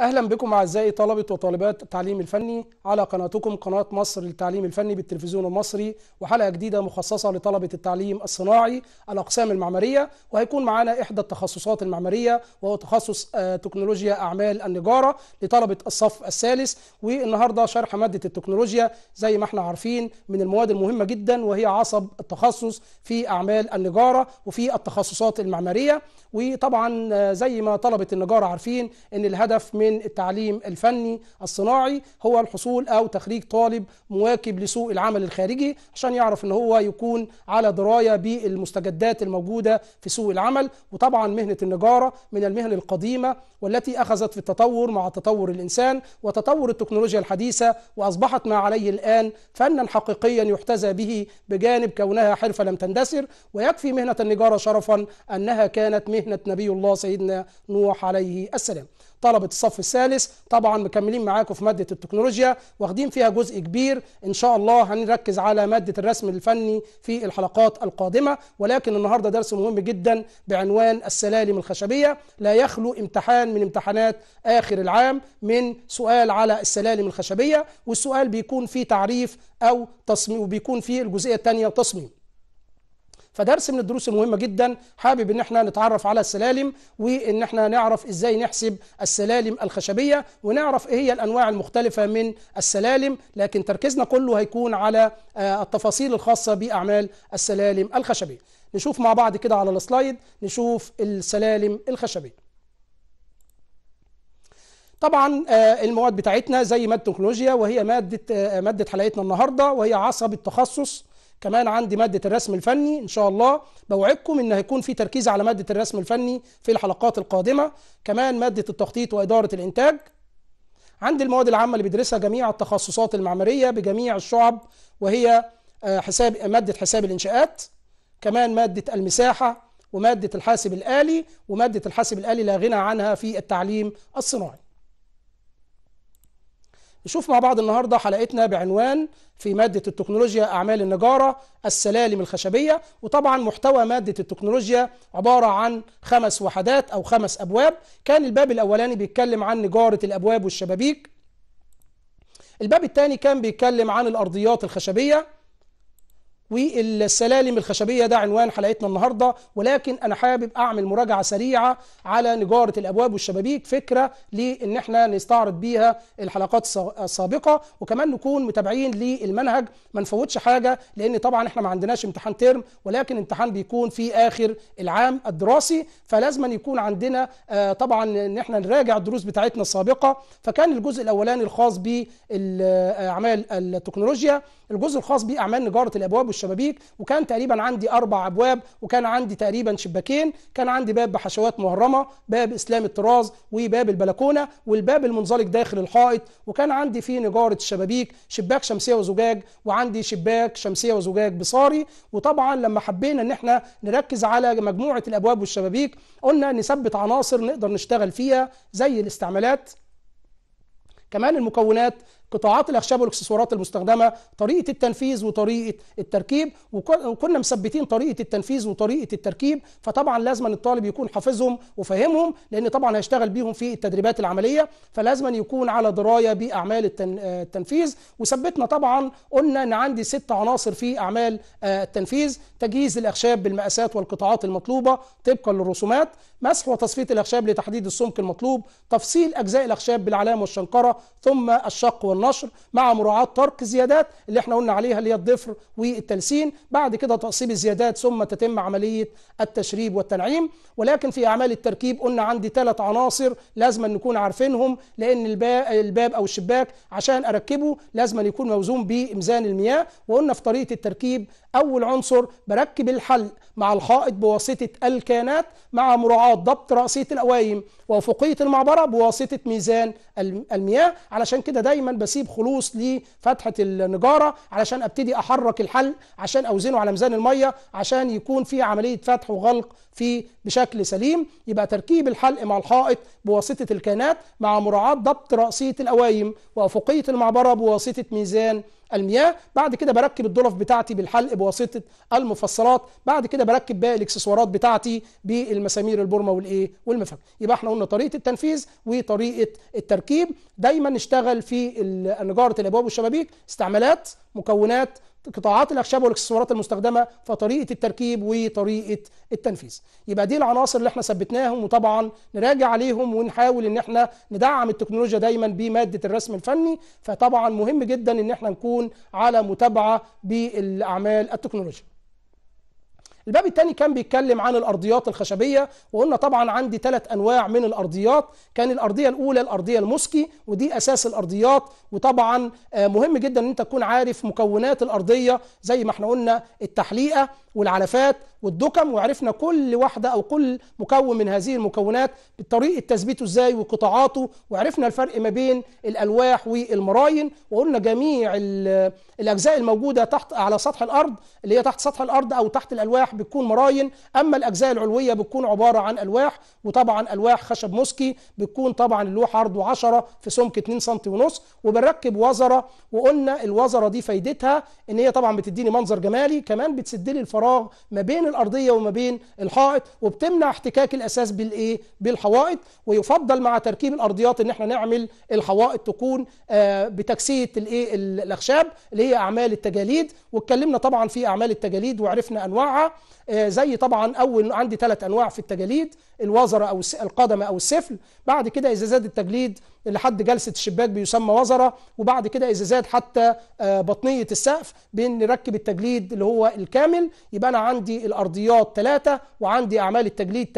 اهلا بكم اعزائي طلبه وطالبات التعليم الفني على قناتكم قناه مصر للتعليم الفني بالتلفزيون المصري وحلقه جديده مخصصه لطلبه التعليم الصناعي الاقسام المعماريه وهيكون معانا احدى التخصصات المعماريه وهو تخصص آه، تكنولوجيا اعمال النجاره لطلبه الصف الثالث والنهارده شرح ماده التكنولوجيا زي ما احنا عارفين من المواد المهمه جدا وهي عصب التخصص في اعمال النجاره وفي التخصصات المعماريه وطبعا آه، زي ما طلبه النجاره عارفين ان الهدف من من التعليم الفني الصناعي هو الحصول أو تخريج طالب مواكب لسوق العمل الخارجي عشان يعرف أن هو يكون على دراية بالمستجدات الموجودة في سوق العمل وطبعا مهنة النجارة من المهن القديمة والتي أخذت في التطور مع تطور الإنسان وتطور التكنولوجيا الحديثة وأصبحت ما عليه الآن فنا حقيقيا يحتذى به بجانب كونها حرفة لم تندثر ويكفي مهنة النجارة شرفا أنها كانت مهنة نبي الله سيدنا نوح عليه السلام طلبه الصف الثالث طبعا مكملين معاكم في ماده التكنولوجيا واخدين فيها جزء كبير ان شاء الله هنركز على ماده الرسم الفني في الحلقات القادمه ولكن النهارده درس مهم جدا بعنوان السلالم الخشبيه لا يخلو امتحان من امتحانات اخر العام من سؤال على السلالم الخشبيه والسؤال بيكون فيه تعريف او تصميم وبيكون فيه الجزئيه الثانيه تصميم فدرس من الدروس المهمه جدا حابب ان احنا نتعرف على السلالم وان احنا نعرف ازاي نحسب السلالم الخشبيه ونعرف ايه هي الانواع المختلفه من السلالم لكن تركيزنا كله هيكون على آه، التفاصيل الخاصه باعمال السلالم الخشبيه نشوف مع بعض كده على السلايد نشوف السلالم الخشبيه طبعا آه، المواد بتاعتنا زي ماده تكنولوجيا وهي ماده آه، ماده حلقتنا النهارده وهي عصب التخصص كمان عندي ماده الرسم الفني ان شاء الله بوعدكم ان هيكون في تركيز على ماده الرسم الفني في الحلقات القادمه كمان ماده التخطيط واداره الانتاج عندي المواد العامه اللي بيدرسها جميع التخصصات المعماريه بجميع الشعب وهي آه، حساب ماده حساب الانشاءات كمان ماده المساحه وماده الحاسب الالي وماده الحاسب الالي لا غنى عنها في التعليم الصناعي نشوف مع بعض النهارده حلقتنا بعنوان في ماده التكنولوجيا اعمال النجاره السلالم الخشبيه وطبعا محتوى ماده التكنولوجيا عباره عن خمس وحدات او خمس ابواب كان الباب الاولاني بيتكلم عن نجاره الابواب والشبابيك الباب الثاني كان بيتكلم عن الارضيات الخشبيه والسلالم الخشبيه ده عنوان حلقتنا النهارده ولكن انا حابب اعمل مراجعه سريعه على نجاره الابواب والشبابيك فكره لان احنا نستعرض بيها الحلقات السابقه وكمان نكون متابعين للمنهج ما نفوتش حاجه لان طبعا احنا ما عندناش امتحان ترم ولكن امتحان بيكون في اخر العام الدراسي فلازم يكون عندنا آه، طبعا ان احنا نراجع الدروس بتاعتنا السابقه فكان الجزء الاولاني الخاص باعمال آه، التكنولوجيا الجزء الخاص بيه اعمال نجاره الابواب والشبابيك وكان تقريبا عندي اربع ابواب وكان عندي تقريبا شباكين كان عندي باب بحشوات مهرمه باب اسلام الطراز وباب البلكونه والباب المنزلق داخل الحائط وكان عندي فيه نجاره الشبابيك شباك شمسيه وزجاج وعندي شباك شمسيه وزجاج بصاري وطبعا لما حبينا ان احنا نركز على مجموعه الابواب والشبابيك قلنا نثبت عناصر نقدر نشتغل فيها زي الاستعمالات كمان المكونات قطاعات الاخشاب والاكسسوارات المستخدمه طريقه التنفيذ وطريقه التركيب وكنا مثبتين طريقه التنفيذ وطريقه التركيب فطبعا لازم الطالب يكون حافظهم وفاهمهم لان طبعا هيشتغل بيهم في التدريبات العمليه فلازم يكون على درايه باعمال آه، التنفيذ وثبتنا طبعا قلنا ان عندي ست عناصر في اعمال آه، التنفيذ تجهيز الاخشاب بالمقاسات والقطاعات المطلوبه طبقا للرسومات مسح وتصفية الأخشاب لتحديد السمك المطلوب تفصيل أجزاء الأخشاب بالعلامة والشنكرة ثم الشق والنشر مع مراعاة ترك الزيادات اللي احنا قلنا عليها اللي هي الضفر والتلسين بعد كده تقصيب الزيادات ثم تتم عملية التشريب والتنعيم ولكن في أعمال التركيب قلنا عندي ثلاث عناصر لازم نكون عارفينهم لأن الباب أو الشباك عشان أركبه لازم يكون موزون بميزان المياه وقلنا في طريقة التركيب أول عنصر بركب الحلق مع الحائط بواسطة الكانات مع مراعاة ضبط رأسية الأوايم وأفقية المعبرة بواسطة ميزان المياه علشان كده دايما بسيب خلوص لفتحة النجارة علشان أبتدي أحرك الحلق عشان أوزنه على ميزان المية عشان يكون في عملية فتح وغلق في بشكل سليم يبقى تركيب الحلق مع الحائط بواسطة الكانات مع مراعاة ضبط رأسية الأوايم وأفقية المعبرة بواسطة ميزان المياه بعد كده بركب الدولف بتاعتي بالحلق بواسطه المفصلات بعد كده بركب باقي الاكسسوارات بتاعتي بالمسامير البرمة والايه والمفك يبقى احنا قلنا طريقه التنفيذ وطريقه التركيب دايما نشتغل في نجاره الابواب والشبابيك استعمالات مكونات قطاعات الاخشاب والاكسسوارات المستخدمه فطريقه التركيب وطريقه التنفيذ يبقى دي العناصر اللي احنا ثبتناهم وطبعا نراجع عليهم ونحاول ان احنا ندعم التكنولوجيا دايما بماده الرسم الفني فطبعا مهم جدا ان احنا نكون على متابعه بالاعمال التكنولوجيه الباب الثاني كان بيتكلم عن الارضيات الخشبيه وقلنا طبعا عندي ثلاث انواع من الارضيات كان الارضيه الاولى الارضيه المسكي ودي اساس الارضيات وطبعا آه، مهم جدا ان انت تكون عارف مكونات الارضيه زي ما احنا قلنا التحليقه والعلفات والدكم وعرفنا كل واحدة أو كل مكون من هذه المكونات بطريقة تثبيته إزاي وقطاعاته وعرفنا الفرق ما بين الألواح والمراين وقلنا جميع الأجزاء الموجودة تحت على سطح الأرض اللي هي تحت سطح الأرض أو تحت الألواح بتكون مراين أما الأجزاء العلوية بتكون عبارة عن ألواح وطبعا ألواح خشب مسكي بتكون طبعا اللوح عرضه 10 في سمك 2 سم ونص وبنركب وزرة وقلنا الوزرة دي فايدتها إن هي طبعا بتديني منظر جمالي كمان بتسد لي الفراغ ما بين الارضيه وما بين الحائط وبتمنع احتكاك الاساس بالايه بالحوائط ويفضل مع تركيب الارضيات ان احنا نعمل الحوائط تكون آه، بتكسيه الايه الاخشاب اللي هي اعمال التجاليد واتكلمنا طبعا في اعمال التجاليد وعرفنا انواعها آه، زي طبعا اول عندي ثلاث انواع في التجاليد الوزره او القدم او السفل بعد كده إذا زاد التجليد لحد جلسه الشباك بيسمى وزره وبعد كده إذا زاد حتى آه، بطنيه السقف بنركب التجليد اللي هو الكامل يبقى انا عندي الارضيات ثلاثه وعندي اعمال التجليد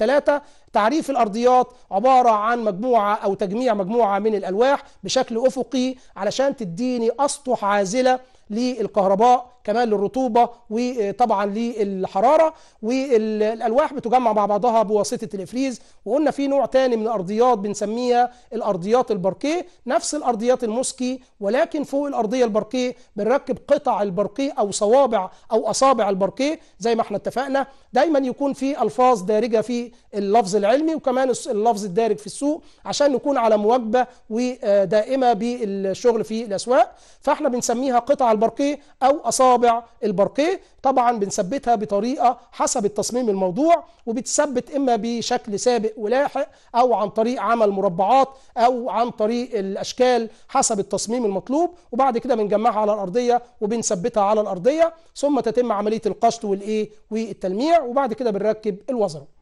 ثلاثه تعريف الارضيات عباره عن مجموعه او تجميع مجموعه من الالواح بشكل افقي علشان تديني اسطح عازله للكهرباء كمان للرطوبه وطبعا للحراره والالواح بتجمع مع بعضها بواسطه الافريز وقلنا في نوع تاني من الارضيات بنسميها الارضيات الباركيه نفس الارضيات المسكي ولكن فوق الارضيه الباركيه بنركب قطع الباركيه او صوابع او اصابع الباركيه زي ما احنا اتفقنا دايما يكون في الفاظ دارجه في اللفظ العلمي وكمان اللفظ الدارج في السوق عشان نكون على مواكبه ودائمه بالشغل في الاسواق فاحنا بنسميها قطع الباركيه او اصابع طابع البرقيه طبعا بنثبتها بطريقة حسب التصميم الموضوع وبتثبت إما بشكل سابق ولاحق أو عن طريق عمل مربعات أو عن طريق الأشكال حسب التصميم المطلوب وبعد كده بنجمعها على الأرضية وبنثبتها على الأرضية ثم تتم عملية القشط والإيه والتلميع وبعد كده بنركب الوزره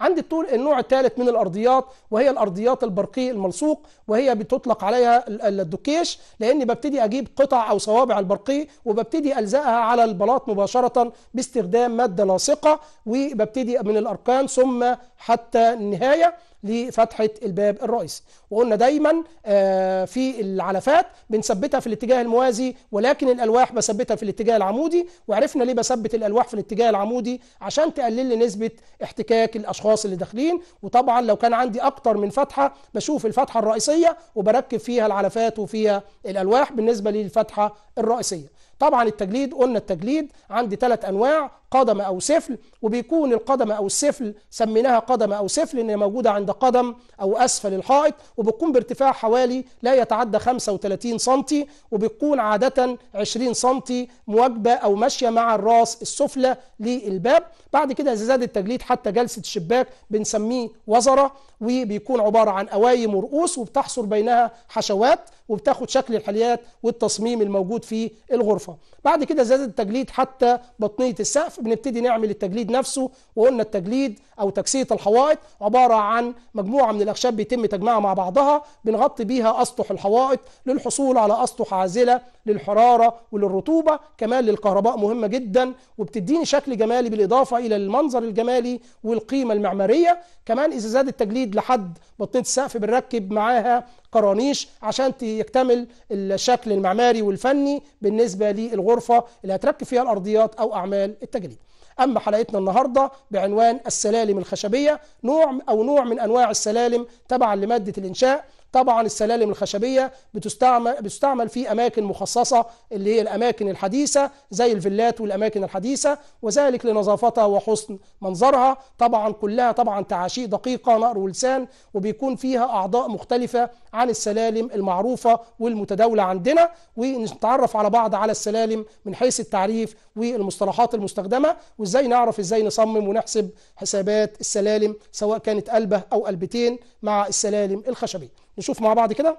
عندي الطول النوع الثالث من الارضيات وهي الارضيات البرقي الملصوق وهي بتطلق عليها الدكيش لاني ببتدي اجيب قطع او صوابع البرقي وببتدي الزقها على البلاط مباشره باستخدام ماده لاصقه وببتدي من الاركان ثم حتى النهايه لفتحة الباب الرئيسي وقلنا دايما آه، في العلفات بنثبتها في الاتجاه الموازي ولكن الألواح بثبتها في الاتجاه العمودي وعرفنا ليه بثبت الألواح في الاتجاه العمودي عشان تقلل لي نسبة احتكاك الأشخاص اللي داخلين وطبعا لو كان عندي أكتر من فتحة بشوف الفتحة الرئيسية وبركب فيها العلفات وفيها الألواح بالنسبة للفتحة الرئيسية طبعا التجليد قلنا التجليد عندي ثلاث أنواع قدم أو سفل وبيكون القدم أو السفل سميناها قدم أو سفل إن موجودة عند قدم أو أسفل الحائط وبتكون بارتفاع حوالي لا يتعدى 35 سنتي وبتكون عادة 20 سنتي مواجبة أو ماشية مع الراس السفلى للباب بعد كده إذا زاد التجليد حتى جلسة الشباك بنسميه وزرة وبيكون عبارة عن أوايم ورؤوس وبتحصر بينها حشوات وبتاخد شكل الحليات والتصميم الموجود في الغرفة بعد كده زاد التجليد حتى بطنية السقف بنبتدي نعمل التجليد نفسه وقلنا التجليد او تكسيه الحوائط عباره عن مجموعه من الاخشاب بيتم تجميعها مع بعضها بنغطي بيها اسطح الحوائط للحصول على اسطح عازله للحرارة وللرطوبة كمان للكهرباء مهمة جدا وبتديني شكل جمالي بالإضافة إلى المنظر الجمالي والقيمة المعمارية كمان إذا زاد التجليد لحد بطنة السقف بنركب معاها قرانيش عشان يكتمل الشكل المعماري والفني بالنسبة للغرفة اللي هتركب فيها الأرضيات أو أعمال التجليد أما حلقتنا النهاردة بعنوان السلالم الخشبية نوع أو نوع من أنواع السلالم تبعا لمادة الإنشاء طبعا السلالم الخشبية بتستعمل, بتستعمل في أماكن مخصصة اللي هي الأماكن الحديثة زي الفيلات والأماكن الحديثة وذلك لنظافتها وحسن منظرها طبعا كلها طبعا تعاشيق دقيقة نقر ولسان وبيكون فيها أعضاء مختلفة عن السلالم المعروفة والمتداولة عندنا ونتعرف على بعض على السلالم من حيث التعريف والمصطلحات المستخدمة وإزاي نعرف إزاي نصمم ونحسب حسابات السلالم سواء كانت قلبة أو قلبتين مع السلالم الخشبية نشوف مع بعض كده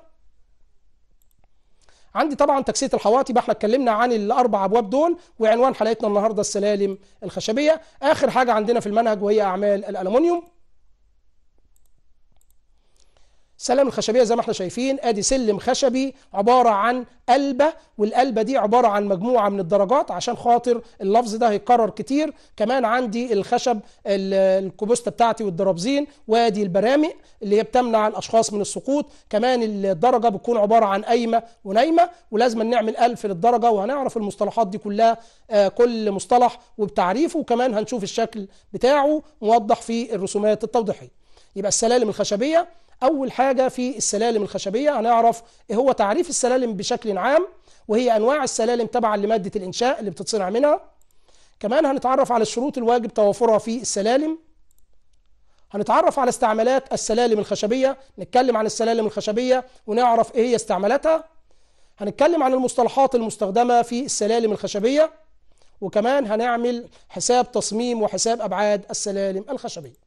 عندي طبعا تكسية الحواطب احنا اتكلمنا عن الاربع ابواب دول وعنوان حلقتنا النهارده السلالم الخشبيه اخر حاجه عندنا في المنهج وهي اعمال الالومنيوم السلالم الخشبية زي ما احنا شايفين ادي سلم خشبي عبارة عن قلبة والقلبة دي عبارة عن مجموعة من الدرجات عشان خاطر اللفظ ده هيتكرر كتير كمان عندي الخشب الكوبوستة بتاعتي والدرابزين وادي البرامج اللي هي بتمنع الاشخاص من السقوط كمان الدرجة بتكون عبارة عن قايمة ونايمة ولازم نعمل ألف للدرجة وهنعرف المصطلحات دي كلها آه، كل مصطلح وبتعريفه وكمان هنشوف الشكل بتاعه موضح في الرسومات التوضيحية يبقى السلالم الخشبية أول حاجة في السلالم الخشبية هنعرف إيه هو تعريف السلالم بشكل عام وهي أنواع السلالم تبعا لمادة الإنشاء اللي بتتصنع منها كمان هنتعرف على الشروط الواجب توافرها في السلالم هنتعرف على استعمالات السلالم الخشبية نتكلم عن السلالم الخشبية ونعرف إيه هي استعمالاتها هنتكلم عن المصطلحات المستخدمة في السلالم الخشبية وكمان هنعمل حساب تصميم وحساب أبعاد السلالم الخشبية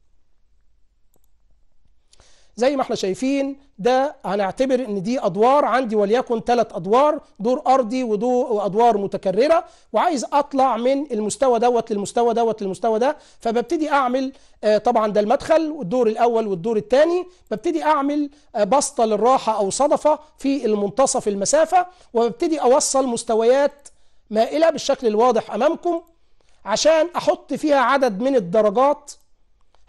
زي ما احنا شايفين ده هنعتبر ان دي ادوار عندي وليكن ثلاث ادوار دور ارضي وادوار متكرره وعايز اطلع من المستوى دوت للمستوى دوت للمستوى ده فببتدي اعمل آه، طبعا ده المدخل والدور الاول والدور الثاني ببتدي اعمل آه، بسطه للراحه او صدفه في المنتصف المسافه وببتدي اوصل مستويات مائله بالشكل الواضح امامكم عشان احط فيها عدد من الدرجات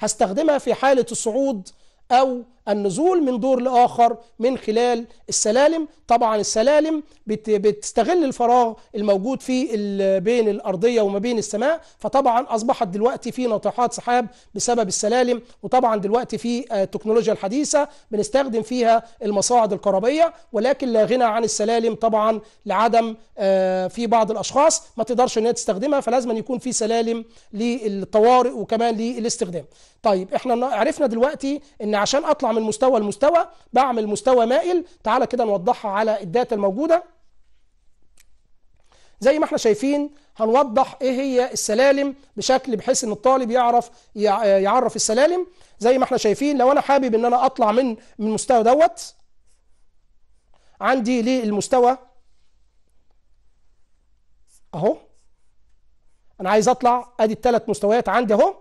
هستخدمها في حاله الصعود او النزول من دور لآخر من خلال السلالم طبعا السلالم بتستغل الفراغ الموجود في بين الأرضية وما بين السماء فطبعا أصبحت دلوقتي في ناطحات سحاب بسبب السلالم وطبعا دلوقتي في التكنولوجيا آه، الحديثة بنستخدم فيها المصاعد الكهربية ولكن لا غنى عن السلالم طبعا لعدم آه، في بعض الأشخاص ما تقدرش أن هي تستخدمها فلازم يكون في سلالم للطوارئ وكمان للاستخدام طيب احنا عرفنا دلوقتي ان عشان اطلع من من مستوى لمستوى بعمل مستوى مائل تعالى كده نوضحها على الداتا الموجوده زي ما احنا شايفين هنوضح ايه هي السلالم بشكل بحيث ان الطالب يعرف يعرف السلالم زي ما احنا شايفين لو انا حابب ان انا اطلع من من المستوى دوت عندي للمستوى اهو انا عايز اطلع ادي الثلاث مستويات عندي اهو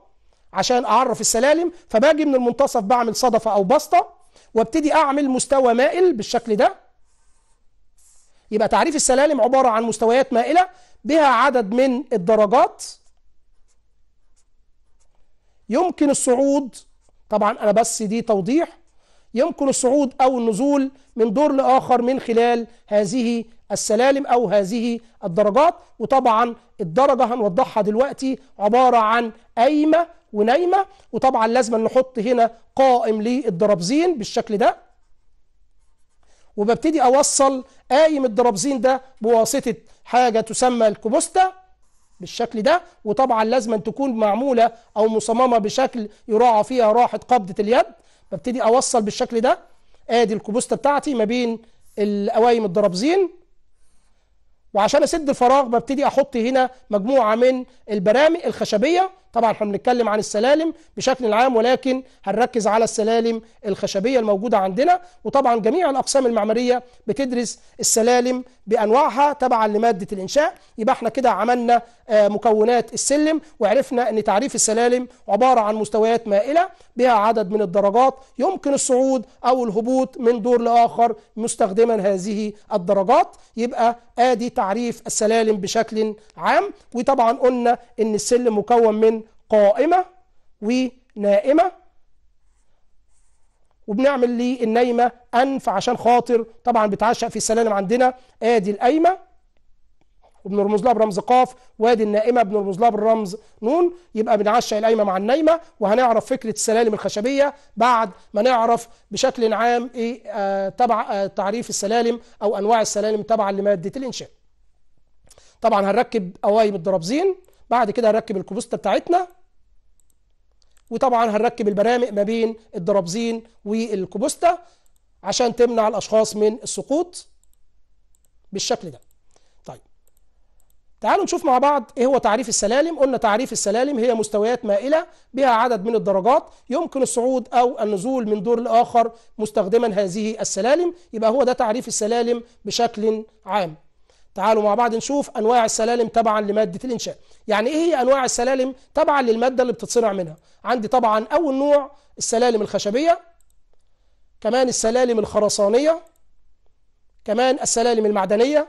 عشان اعرف السلالم فباجي من المنتصف بعمل صدفه او بسطه وابتدي اعمل مستوى مائل بالشكل ده يبقى تعريف السلالم عباره عن مستويات مائله بها عدد من الدرجات يمكن الصعود طبعا انا بس دي توضيح يمكن الصعود او النزول من دور لاخر من خلال هذه السلالم او هذه الدرجات وطبعا الدرجه هنوضحها دلوقتي عباره عن قايمه ونايمة وطبعا لازم نحط هنا قائم للدرابزين بالشكل ده وببتدي أوصل قايم الدرابزين ده بواسطة حاجة تسمى الكوبوستا بالشكل ده وطبعا لازم تكون معمولة أو مصممة بشكل يراعى فيها راحة قبضة اليد ببتدي أوصل بالشكل ده آدي الكوبوستا بتاعتي ما بين القوايم الدرابزين وعشان اسد الفراغ ببتدي احط هنا مجموعه من البرامج الخشبيه طبعا احنا بنتكلم عن السلالم بشكل عام ولكن هنركز على السلالم الخشبيه الموجوده عندنا وطبعا جميع الاقسام المعماريه بتدرس السلالم بانواعها تبعا لماده الانشاء يبقى احنا كده عملنا آه، مكونات السلم وعرفنا ان تعريف السلالم عباره عن مستويات مائله بها عدد من الدرجات يمكن الصعود او الهبوط من دور لاخر مستخدما هذه الدرجات يبقى ادي تعريف السلالم بشكل عام وطبعا قلنا ان السلم مكون من قائمه ونائمه وبنعمل للنايمه النايمه انف عشان خاطر طبعا بتعشق في السلالم عندنا ادي القايمه وبنرمز لها برمز قاف وادي النائمه بنرمز لها بالرمز نون يبقى بنعشق القايمه مع النايمه وهنعرف فكره السلالم الخشبيه بعد ما نعرف بشكل عام ايه آه تبع آه تعريف السلالم او انواع السلالم تبعا لماده الانشاء. طبعا هنركب قوايم الدرابزين بعد كده هنركب الكوبوستة بتاعتنا وطبعا هنركب البرامق ما بين الدرابزين والكوبوستا عشان تمنع الاشخاص من السقوط بالشكل ده طيب تعالوا نشوف مع بعض ايه هو تعريف السلالم قلنا تعريف السلالم هي مستويات مائلة بها عدد من الدرجات يمكن الصعود او النزول من دور لاخر مستخدما هذه السلالم يبقى هو ده تعريف السلالم بشكل عام تعالوا مع بعض نشوف انواع السلالم تبعا لماده الانشاء يعني ايه هي انواع السلالم تبعا للماده اللي بتتصنع منها عندي طبعا اول نوع السلالم الخشبيه كمان السلالم الخرسانيه كمان السلالم المعدنيه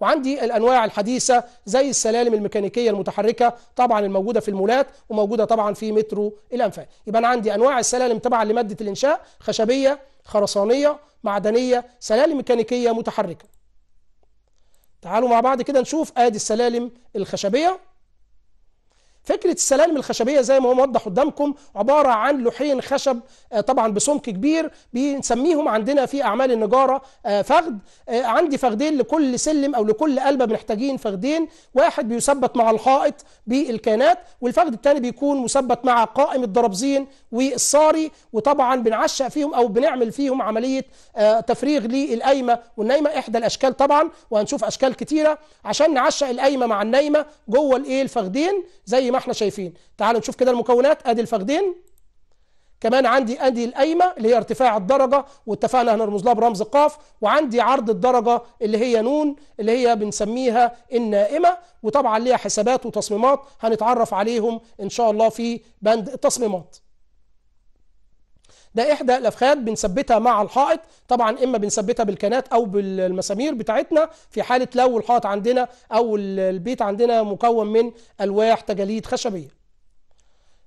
وعندي الانواع الحديثه زي السلالم الميكانيكيه المتحركه طبعا الموجوده في المولات وموجوده طبعا في مترو الانفاق يبقى انا عندي انواع السلالم تبعا لماده الانشاء خشبيه خرسانيه معدنيه سلالم ميكانيكيه متحركه تعالوا مع بعض كده نشوف ادي السلالم الخشبية فكره السلالم الخشبيه زي ما هو موضح قدامكم عباره عن لوحين خشب آه، طبعا بسمك كبير بنسميهم عندنا في اعمال النجاره آه، فخد آه، عندي فخدين لكل سلم او لكل قلبه بنحتاجين فخدين واحد بيثبت مع الحائط بالكانات والفخد الثاني بيكون مثبت مع قائم الدرابزين والصاري وطبعا بنعشق فيهم او بنعمل فيهم عمليه تفريغ للقايمه والنايمه احدى الاشكال طبعا وهنشوف اشكال كتيره عشان نعشق القايمه مع النايمه جوه الايه الفخدين زي ما احنا شايفين تعالوا نشوف كده المكونات ادي الفخدين كمان عندي ادي القايمه اللي هي ارتفاع الدرجه واتفقنا هنرمز لها برمز القاف وعندي عرض الدرجه اللي هي نون اللي هي بنسميها النائمه وطبعا ليها حسابات وتصميمات هنتعرف عليهم ان شاء الله في بند التصميمات ده احدى الافخاذ بنثبتها مع الحائط طبعا اما بنثبتها بالكنات او بالمسامير بتاعتنا في حاله لو الحائط عندنا او البيت عندنا مكون من الواح تجاليد خشبيه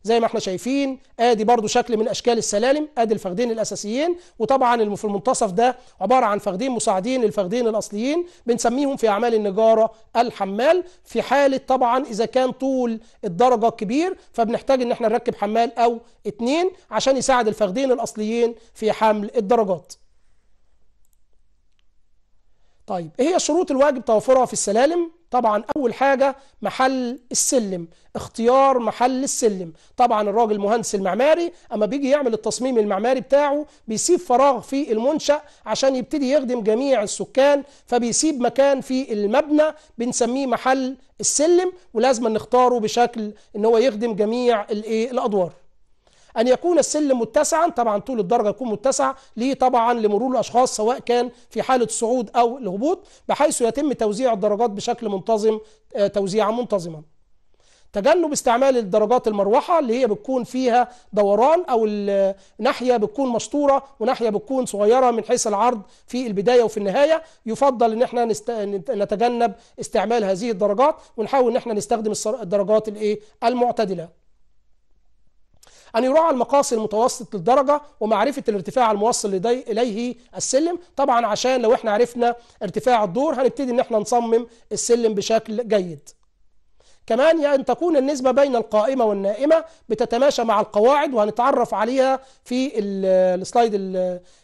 زي ما احنا شايفين ادي برضو شكل من اشكال السلالم ادي الفخدين الاساسيين وطبعا في المنتصف ده عباره عن فخدين مساعدين للفخدين الاصليين بنسميهم في اعمال النجاره الحمال في حاله طبعا اذا كان طول الدرجه كبير فبنحتاج ان احنا نركب حمال او اتنين عشان يساعد الفخدين الاصليين في حمل الدرجات طيب ايه هي شروط الواجب توافرها في السلالم طبعا اول حاجة محل السلم اختيار محل السلم طبعا الراجل مهندس المعماري اما بيجي يعمل التصميم المعماري بتاعه بيسيب فراغ في المنشأ عشان يبتدي يخدم جميع السكان فبيسيب مكان في المبنى بنسميه محل السلم ولازم نختاره بشكل ان هو يخدم جميع إيه، الادوار أن يكون السلم متسعا طبعا طول الدرجة يكون متسع ليه طبعا لمرور الأشخاص سواء كان في حالة صعود أو الهبوط بحيث يتم توزيع الدرجات بشكل منتظم آه، توزيعا منتظما تجنب استعمال الدرجات المروحة اللي هي بتكون فيها دوران أو ناحية بتكون مشطورة وناحية بتكون صغيرة من حيث العرض في البداية وفي النهاية يفضل إن احنا نست... نتجنب استعمال هذه الدرجات ونحاول إن احنا نستخدم الدرجات الايه المعتدلة أن يراعى المقاس المتوسط للدرجة ومعرفة الارتفاع الموصل إليه السلم طبعا عشان لو احنا عرفنا ارتفاع الدور هنبتدي ان احنا نصمم السلم بشكل جيد كمان يعني أن تكون النسبة بين القائمة والنائمة بتتماشى مع القواعد وهنتعرف عليها في السلايد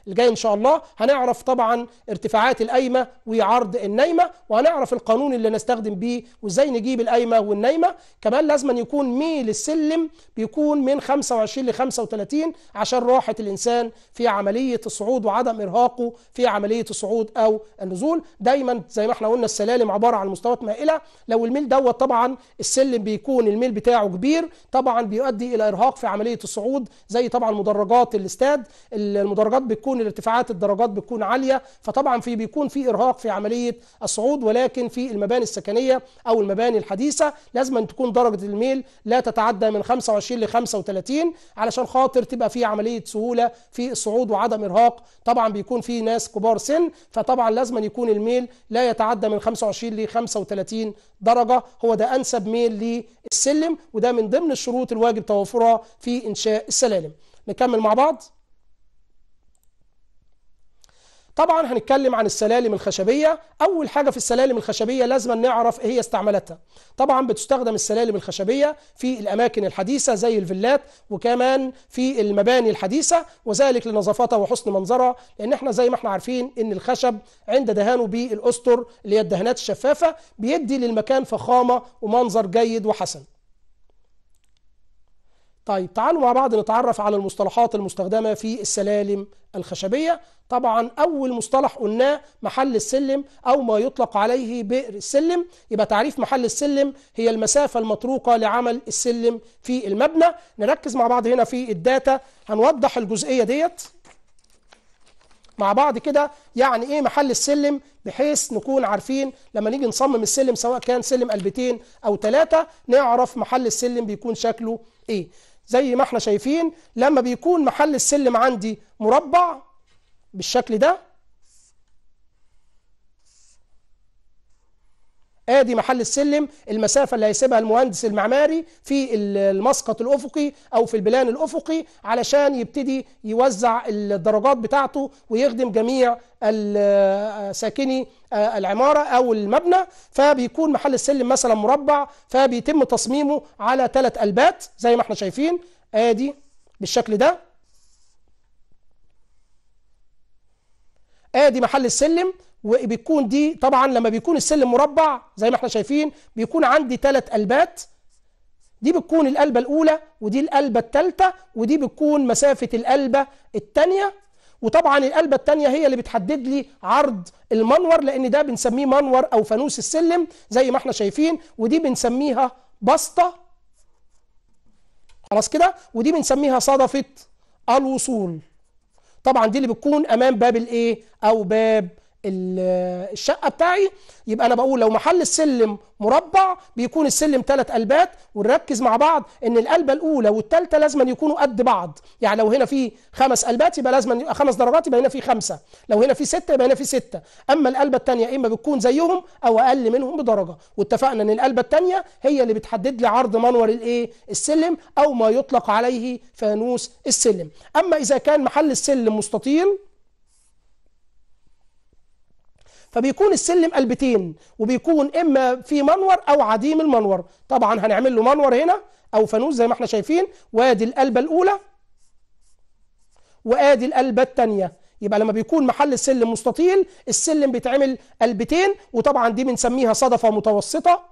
الجاي إن شاء الله هنعرف طبعا ارتفاعات القايمة وعرض النايمة وهنعرف القانون اللي نستخدم بيه وإزاي نجيب القايمة والنايمة كمان لازم يكون ميل السلم بيكون من 25 ل 35 عشان راحة الإنسان في عملية الصعود وعدم إرهاقه في عملية الصعود أو النزول دايما زي ما احنا قلنا السلالم عبارة عن مستويات مائلة لو الميل دوت طبعا السلم بيكون الميل بتاعه كبير طبعا بيؤدي الى ارهاق في عمليه الصعود زي طبعا مدرجات الاستاد المدرجات بتكون الارتفاعات الدرجات بتكون عاليه فطبعا في بيكون في ارهاق في عمليه الصعود ولكن في المباني السكنيه او المباني الحديثه لازم أن تكون درجه الميل لا تتعدى من 25 ل 35 علشان خاطر تبقى في عمليه سهوله في الصعود وعدم ارهاق طبعا بيكون في ناس كبار سن فطبعا لازم أن يكون الميل لا يتعدى من 25 ل 35 درجه هو ده انسب حسب ميل للسلم وده من ضمن الشروط الواجب توفرها في إنشاء السلالم نكمل مع بعض طبعا هنتكلم عن السلالم الخشبيه اول حاجه في السلالم الخشبيه لازم نعرف ايه هي استعمالاتها طبعا بتستخدم السلالم الخشبيه في الاماكن الحديثه زي الفيلات وكمان في المباني الحديثه وذلك لنظافتها وحسن منظرها لان احنا زي ما احنا عارفين ان الخشب عند دهانه بالاسطر اللي هي الدهانات الشفافه بيدي للمكان فخامه ومنظر جيد وحسن طيب تعالوا مع بعض نتعرف على المصطلحات المستخدمة في السلالم الخشبية طبعا أول مصطلح قلناه محل السلم أو ما يطلق عليه بئر السلم يبقى تعريف محل السلم هي المسافة المطروقة لعمل السلم في المبنى نركز مع بعض هنا في الداتا هنوضح الجزئية ديت مع بعض كده يعني ايه محل السلم بحيث نكون عارفين لما نيجي نصمم السلم سواء كان سلم قلبتين او ثلاثه نعرف محل السلم بيكون شكله ايه زي ما احنا شايفين لما بيكون محل السلم عندي مربع بالشكل ده ادي محل السلم المسافه اللي هيسيبها المهندس المعماري في المسقط الافقي او في البلان الافقي علشان يبتدي يوزع الدرجات بتاعته ويخدم جميع ساكني آه، العمارة أو المبنى فبيكون محل السلم مثلا مربع فبيتم تصميمه على ثلاث قلبات زي ما احنا شايفين ادي بالشكل ده ادي محل السلم وبتكون دي طبعا لما بيكون السلم مربع زي ما احنا شايفين بيكون عندي ثلاث قلبات دي بتكون القلبة الأولى ودي القلبة الثالثة ودي بتكون مسافة القلبة الثانية وطبعا القلبة الثانية هي اللي بتحدد لي عرض المنور لأن ده بنسميه منور أو فانوس السلم زي ما احنا شايفين ودي بنسميها بسطة خلاص كده ودي بنسميها صدفة الوصول طبعا دي اللي بتكون أمام باب الإيه؟ او باب الشقه بتاعي يبقى انا بقول لو محل السلم مربع بيكون السلم ثلاث قلبات ونركز مع بعض ان القلبه الاولى والثالثه لازما يكونوا قد بعض يعني لو هنا في خمس قلبات يبقى لازما يبقى خمس درجات يبقى هنا في خمسه لو هنا في سته يبقى هنا في سته اما القلبه الثانيه اما بتكون زيهم او اقل منهم بدرجه واتفقنا ان القلبه الثانيه هي اللي بتحدد لي عرض منور الايه السلم او ما يطلق عليه فانوس السلم اما اذا كان محل السلم مستطيل فبيكون السلم قلبتين وبيكون اما في منور او عديم المنور طبعا هنعمل له منور هنا او فانوس زي ما احنا شايفين وادي القلبه الاولى وادي القلبه الثانيه يبقى لما بيكون محل السلم مستطيل السلم بيتعمل قلبتين وطبعا دي بنسميها صدفه متوسطه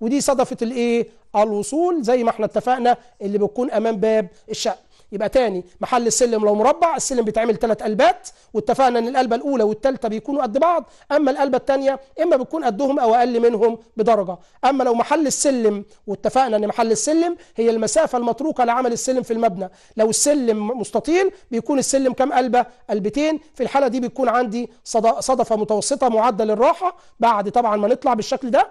ودي صدفه الايه الوصول زي ما احنا اتفقنا اللي بتكون امام باب الشقه يبقى تاني محل السلم لو مربع السلم بيتعمل ثلاث قلبات واتفقنا ان القلبه الاولى والثالثه بيكونوا قد بعض اما القلبه الثانيه اما بتكون قدهم او اقل منهم بدرجه اما لو محل السلم واتفقنا ان محل السلم هي المسافه المتروكه لعمل السلم في المبنى لو السلم مستطيل بيكون السلم كم قلبه قلبتين في الحاله دي بيكون عندي صدفه متوسطه معدل الراحه بعد طبعا ما نطلع بالشكل ده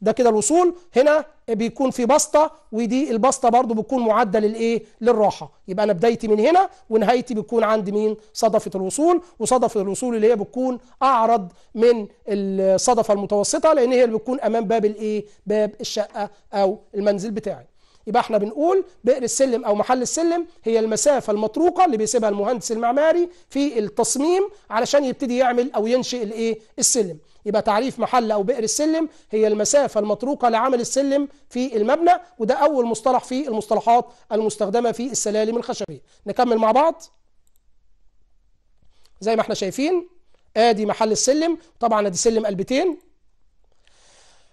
ده كده الوصول هنا بيكون في بسطة ودي البسطة برضو بتكون معدل للإيه للراحة يبقى أنا بدايتي من هنا ونهايتي بتكون عند مين صدفة الوصول وصدفة الوصول اللي هي بتكون أعرض من الصدفة المتوسطة لأن هي اللي بتكون أمام باب الإيه باب الشقة أو المنزل بتاعي يبقى احنا بنقول بئر السلم او محل السلم هي المسافه المطروقه اللي بيسيبها المهندس المعماري في التصميم علشان يبتدي يعمل او ينشئ الايه السلم يبقى تعريف محل أو بئر السلم هي المسافة المطروقة لعمل السلم في المبنى وده أول مصطلح في المصطلحات المستخدمة في السلالم الخشبية نكمل مع بعض زي ما احنا شايفين ادي محل السلم طبعا ادي سلم قلبتين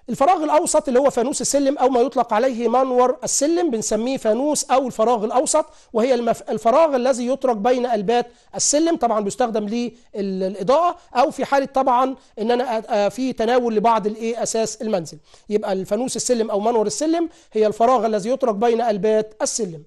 الفراغ الأوسط اللي هو فانوس السلم أو ما يطلق عليه منور السلم بنسميه فانوس أو الفراغ الأوسط وهي الفراغ الذي يترك بين قلبات السلم طبعا بيستخدم للإضاءة أو في حالة طبعا إن أنا في تناول لبعض الإيه أساس المنزل يبقى الفانوس السلم أو منور السلم هي الفراغ الذي يترك بين قلبات السلم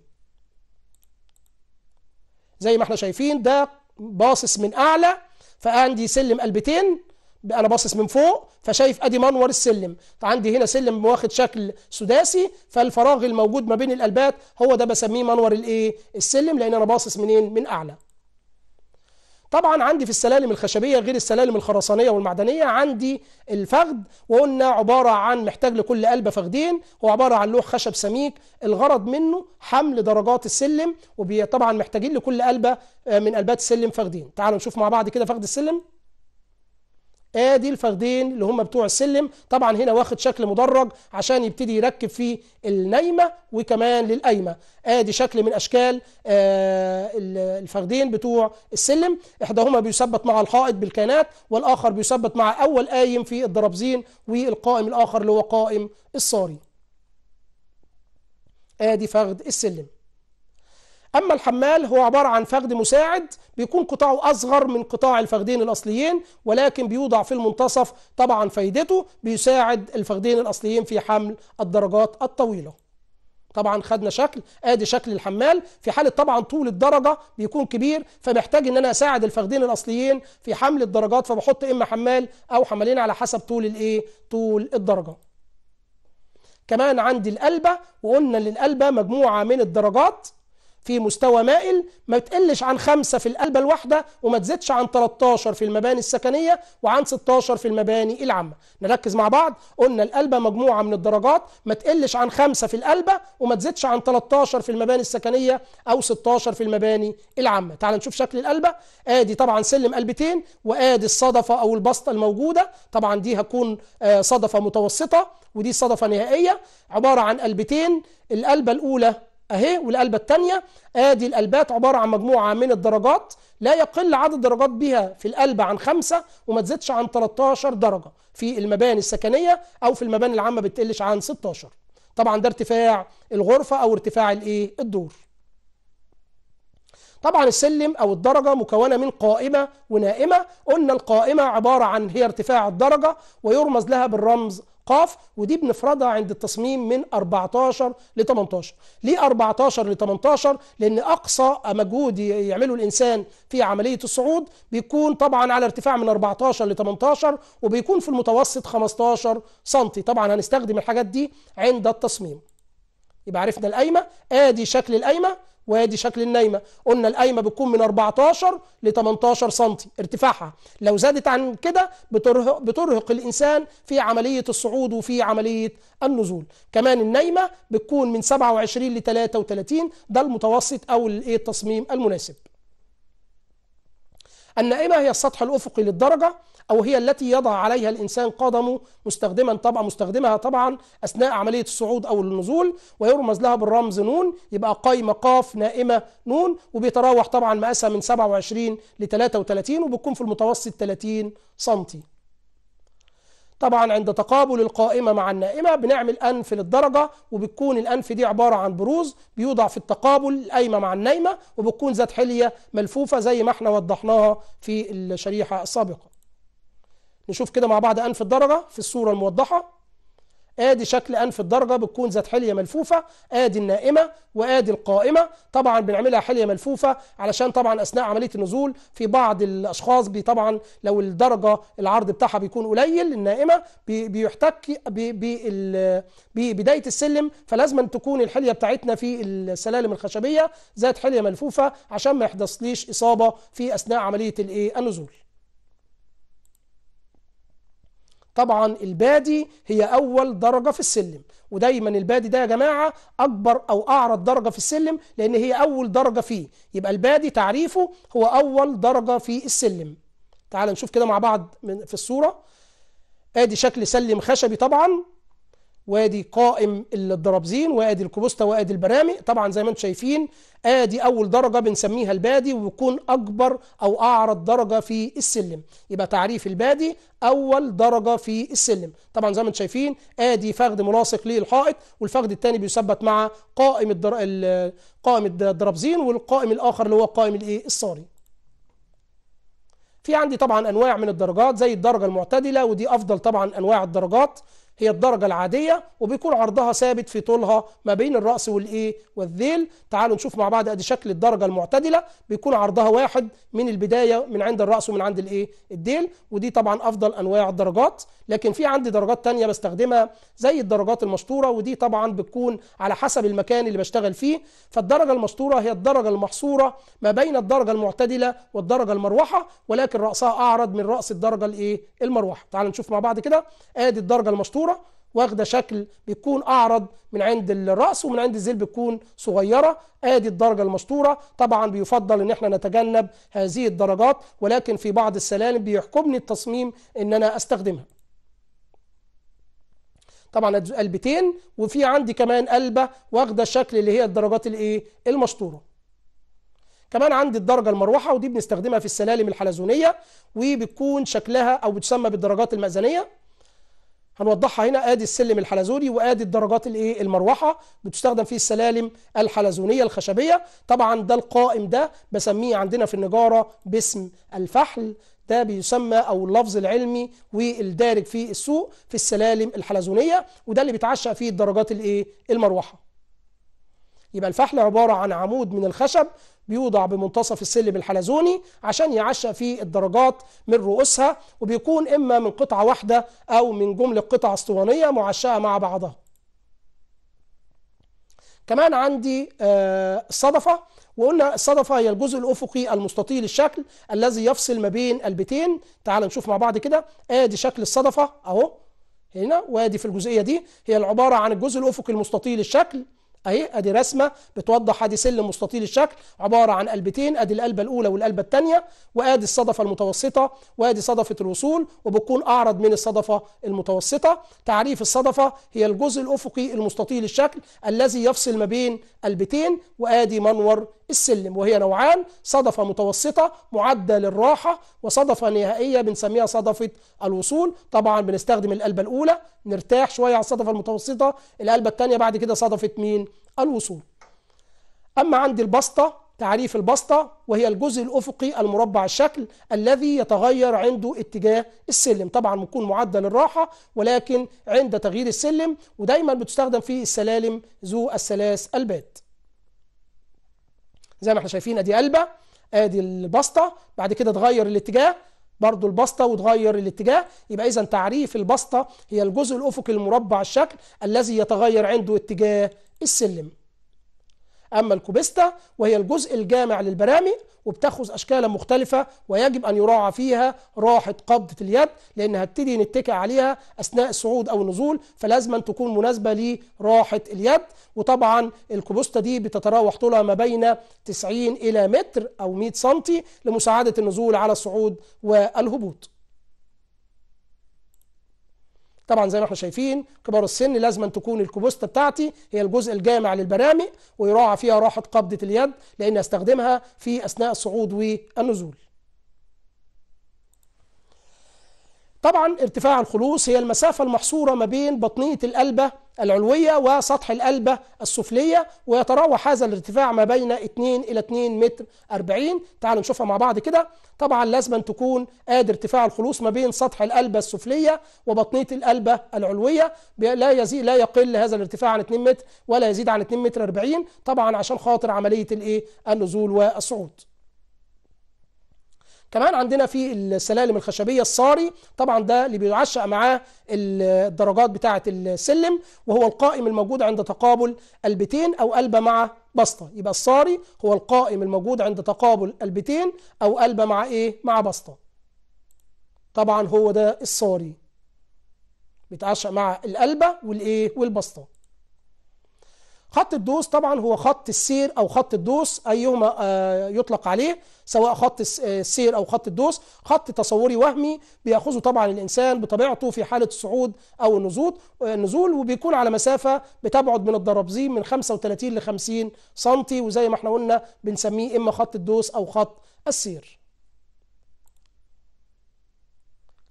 زي ما احنا شايفين ده باصص من أعلى فعندي سلم قلبتين انا باصص من فوق فشايف ادي منور السلم فعندي هنا سلم واخد شكل سداسي فالفراغ الموجود ما بين القلبات هو ده بسميه منور الايه السلم لان انا باصص منين من اعلى طبعا عندي في السلالم الخشبية غير السلالم الخرسانية والمعدنية عندي الفخد وقلنا عبارة عن محتاج لكل قلبة فخدين هو عبارة عن لوح خشب سميك الغرض منه حمل درجات السلم وطبعا محتاجين لكل قلبة آه، من قلبات السلم فخدين تعالوا نشوف مع بعض كده فخد السلم ادي آه، الفخدين اللي هم بتوع السلم طبعا هنا واخد شكل مدرج عشان يبتدي يركب فيه النايمه وكمان للقايمه ادي آه، شكل من اشكال آه، الفخدين بتوع السلم احداهما بيثبت مع الحائط بالكانات والاخر بيثبت مع اول قايم في الدرابزين والقائم الاخر اللي هو قائم الصاري ادي فخد السلم أما الحمال هو عبارة عن فخذ مساعد بيكون قطاعه أصغر من قطاع الفخذين الأصليين ولكن بيوضع في المنتصف طبعا فايدته بيساعد الفخذين الأصليين في حمل الدرجات الطويلة طبعا خدنا شكل ادي شكل الحمال في حاله طبعا طول الدرجه بيكون كبير فمحتاج ان انا اساعد الفخذين الاصليين في حمل الدرجات فبحط اما حمال او حمالين على حسب طول الايه طول الدرجه كمان عندي القلبه وقلنا للقلبه مجموعه من الدرجات في مستوى مائل ما تقلش عن خمسة في القلبة الواحدة وما تزيدش عن 13 في المباني السكنية وعن 16 في المباني العامة نركز مع بعض قلنا القلبة مجموعة من الدرجات ما تقلش عن خمسة في القلبة وما تزيدش عن 13 في المباني السكنية أو 16 في المباني العامة تعال نشوف شكل القلبة آدي طبعا سلم قلبتين وآدي الصدفة أو البسطة الموجودة طبعا دي هتكون آه، صدفة متوسطة ودي صدفة نهائية عبارة عن قلبتين القلبة الأولى اهي والقلبة التانية ادي القلبات عبارة عن مجموعة من الدرجات لا يقل عدد درجات بها في القلبة عن خمسة وما تزيدش عن 13 درجة في المباني السكنية او في المباني العامة بتقلش عن 16 طبعا ده ارتفاع الغرفة او ارتفاع الايه الدور طبعا السلم او الدرجة مكونة من قائمة ونائمة قلنا القائمة عبارة عن هي ارتفاع الدرجة ويرمز لها بالرمز قاف ودي بنفرضها عند التصميم من 14 ل 18 ليه 14 ل 18 لان اقصى مجهود يعمله الانسان في عمليه الصعود بيكون طبعا على ارتفاع من 14 ل 18 وبيكون في المتوسط 15 سم طبعا هنستخدم الحاجات دي عند التصميم يبقى عرفنا القايمه ادي شكل القايمه وادي شكل النايمه قلنا القايمه بتكون من 14 ل 18 سم ارتفاعها لو زادت عن كده بترهق, بترهق الانسان في عمليه الصعود وفي عمليه النزول كمان النايمه بتكون من 27 ل 33 ده المتوسط او الايه التصميم المناسب النائمه هي السطح الافقي للدرجه أو هي التي يضع عليها الإنسان قدمه مستخدما طبعا مستخدمها طبعا أثناء عملية الصعود أو النزول ويرمز لها بالرمز نون يبقى قايمة قاف نائمة نون وبيتراوح طبعا مقاسها من 27 ل 33 وبتكون في المتوسط 30 سنتي طبعا عند تقابل القائمة مع النائمة بنعمل أنف للدرجة وبتكون الأنف دي عبارة عن بروز بيوضع في التقابل القايمة مع النايمة وبتكون ذات حلية ملفوفة زي ما احنا وضحناها في الشريحة السابقة نشوف كده مع بعض أنف الدرجة في الصورة الموضحة ادي شكل انف الدرجه بتكون ذات حليه ملفوفه ادي النائمه وادي القائمه طبعا بنعملها حليه ملفوفه علشان طبعا اثناء عمليه النزول في بعض الاشخاص بي طبعا لو الدرجه العرض بتاعها بيكون قليل النائمه بي بيحتك ببدايه السلم فلازم تكون الحليه بتاعتنا في السلالم الخشبيه ذات حليه ملفوفه عشان ما يحدثليش اصابه في اثناء عمليه الايه النزول طبعا البادي هي أول درجة في السلم ودايما البادي ده يا جماعة أكبر أو أعرض درجة في السلم لأن هي أول درجة فيه يبقى البادي تعريفه هو أول درجة في السلم تعال نشوف كده مع بعض في الصورة ادي شكل سلم خشبي طبعا وادي قائم الدرابزين وادي الكوبوستا وادي البرامي طبعا زي ما انتم شايفين ادي اول درجه بنسميها البادي ويكون اكبر او اعرض درجه في السلم يبقى تعريف البادي اول درجه في السلم طبعا زي ما انتم شايفين ادي فخد ملاصق للحائط والفخد الثاني بيثبت مع قائم الدر... قائم الدرابزين والقائم الاخر اللي هو قائم الايه الصاري في عندي طبعا انواع من الدرجات زي الدرجه المعتدله ودي افضل طبعا انواع الدرجات هي الدرجة العادية وبيكون عرضها ثابت في طولها ما بين الرأس والإيه والذيل تعالوا نشوف مع بعض أدي شكل الدرجة المعتدلة بيكون عرضها واحد من البداية من عند الرأس ومن عند الإيه الديل ودي طبعا أفضل أنواع الدرجات لكن في عندي درجات تانية بستخدمها زي الدرجات المشطورة ودي طبعا بتكون على حسب المكان اللي بشتغل فيه فالدرجة المشطورة هي الدرجة المحصورة ما بين الدرجة المعتدلة والدرجة المروحة ولكن رأسها أعرض من رأس الدرجة الإيه المروحة تعالوا نشوف مع بعض كده آدي الدرجة المشطورة الصورة واخده شكل بيكون اعرض من عند الراس ومن عند الذيل بتكون صغيره ادي الدرجه المسطوره طبعا بيفضل ان احنا نتجنب هذه الدرجات ولكن في بعض السلالم بيحكمني التصميم ان انا استخدمها طبعا قلبتين وفي عندي كمان قلبه واخده شكل اللي هي الدرجات الايه المسطوره كمان عندي الدرجة المروحة ودي بنستخدمها في السلالم الحلزونية وبتكون شكلها أو بتسمى بالدرجات المأذنية هنوضحها هنا ادي السلم الحلزوني وادي الدرجات الايه المروحه بتستخدم فيه السلالم الحلزونيه الخشبيه طبعا ده القائم ده بسميه عندنا في النجاره باسم الفحل ده بيسمى او اللفظ العلمي والدارج في السوق في السلالم الحلزونيه وده اللي بيتعشق فيه الدرجات الايه المروحه يبقى الفحل عبارة عن عمود من الخشب بيوضع بمنتصف السلم الحلزوني عشان يعشى فيه الدرجات من رؤوسها وبيكون إما من قطعة واحدة أو من جملة قطع اسطوانية معشاة مع بعضها كمان عندي الصدفة آه، وقلنا الصدفة هي الجزء الأفقي المستطيل الشكل الذي يفصل ما بين البتين تعال نشوف مع بعض كده آدي شكل الصدفة أهو هنا وادي في الجزئية دي هي العبارة عن الجزء الأفقي المستطيل الشكل اهي ادي رسمه بتوضح ادي سلم مستطيل الشكل عباره عن قلبتين ادي القلبه الاولى والقلبه الثانيه وادي الصدفه المتوسطه وادي صدفه الوصول وبتكون اعرض من الصدفه المتوسطه تعريف الصدفه هي الجزء الافقي المستطيل الشكل الذي يفصل ما بين قلبتين وادي منور السلم وهي نوعان صدفة متوسطة معدة للراحة وصدفة نهائية بنسميها صدفة الوصول طبعا بنستخدم القلبة الأولى نرتاح شوية على الصدفة المتوسطة القلبة الثانية بعد كده صدفة مين؟ الوصول أما عندي البسطة تعريف البسطة وهي الجزء الأفقي المربع الشكل الذي يتغير عنده اتجاه السلم طبعا بيكون معدل الراحة ولكن عند تغيير السلم ودايما بتستخدم في السلالم ذو الثلاث البات زي ما احنا شايفين ادي قلبه ادي البسطه بعد كده اتغير الاتجاه برضو البسطة وتغير الاتجاه يبقى إذا تعريف البسطة هي الجزء الأفقي المربع الشكل الذي يتغير عنده اتجاه السلم أما الكوبيستا وهي الجزء الجامع للبرامي وبتأخذ أشكالا مختلفة ويجب أن يراعى فيها راحة قبضة اليد لأن هبتدي نتكئ عليها أثناء الصعود أو النزول فلازم أن تكون مناسبة لراحة اليد وطبعا الكوبيستا دي بتتراوح طولها ما بين 90 إلى متر أو 100 سنتي لمساعدة النزول على الصعود والهبوط طبعا زي ما احنا شايفين كبار السن لازم أن تكون الكبوسته بتاعتي هي الجزء الجامع للبرامج ويراعى فيها راحه قبضه اليد لان استخدمها في اثناء الصعود والنزول طبعا ارتفاع الخلوص هي المسافة المحصورة ما بين بطنية القلبة العلوية وسطح القلبة السفلية ويتراوح هذا الارتفاع ما بين 2 إلى 2 متر 40 تعالوا نشوفها مع بعض كده طبعا لازم أن تكون قادر ارتفاع الخلوص ما بين سطح القلبة السفلية وبطنية القلبة العلوية لا يزيد لا يقل هذا الارتفاع عن 2 متر ولا يزيد عن 2 متر 40 طبعا عشان خاطر عملية الايه النزول والصعود كمان عندنا في السلالم الخشبيه الصاري طبعا ده اللي بيعشق معاه الدرجات بتاعه السلم وهو القائم الموجود عند تقابل البتين او قلبه مع بسطه يبقى الصاري هو القائم الموجود عند تقابل البتين او قلبه مع ايه مع بسطه طبعا هو ده الصاري بيتعشق مع القلبه والايه والبسطه خط الدوس طبعا هو خط السير او خط الدوس ايهما آه، يطلق عليه سواء خط آه، السير او خط الدوس خط تصوري وهمي بياخذه طبعا الانسان بطبيعته في حاله الصعود او النزول آه، النزول وبيكون على مسافه بتبعد من الدرابزين من 35 ل 50 سم وزي ما احنا قلنا بنسميه اما خط الدوس او خط السير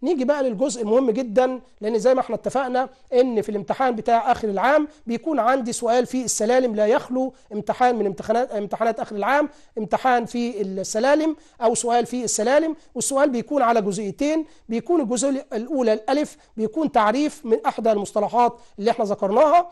نيجي بقى للجزء المهم جدا لان زي ما احنا اتفقنا ان في الامتحان بتاع اخر العام بيكون عندي سؤال في السلالم لا يخلو امتحان من امتحانات امتحانات اخر العام امتحان في السلالم او سؤال في السلالم والسؤال بيكون على جزئيتين بيكون الجزء الاولى الالف بيكون تعريف من احدى المصطلحات اللي احنا ذكرناها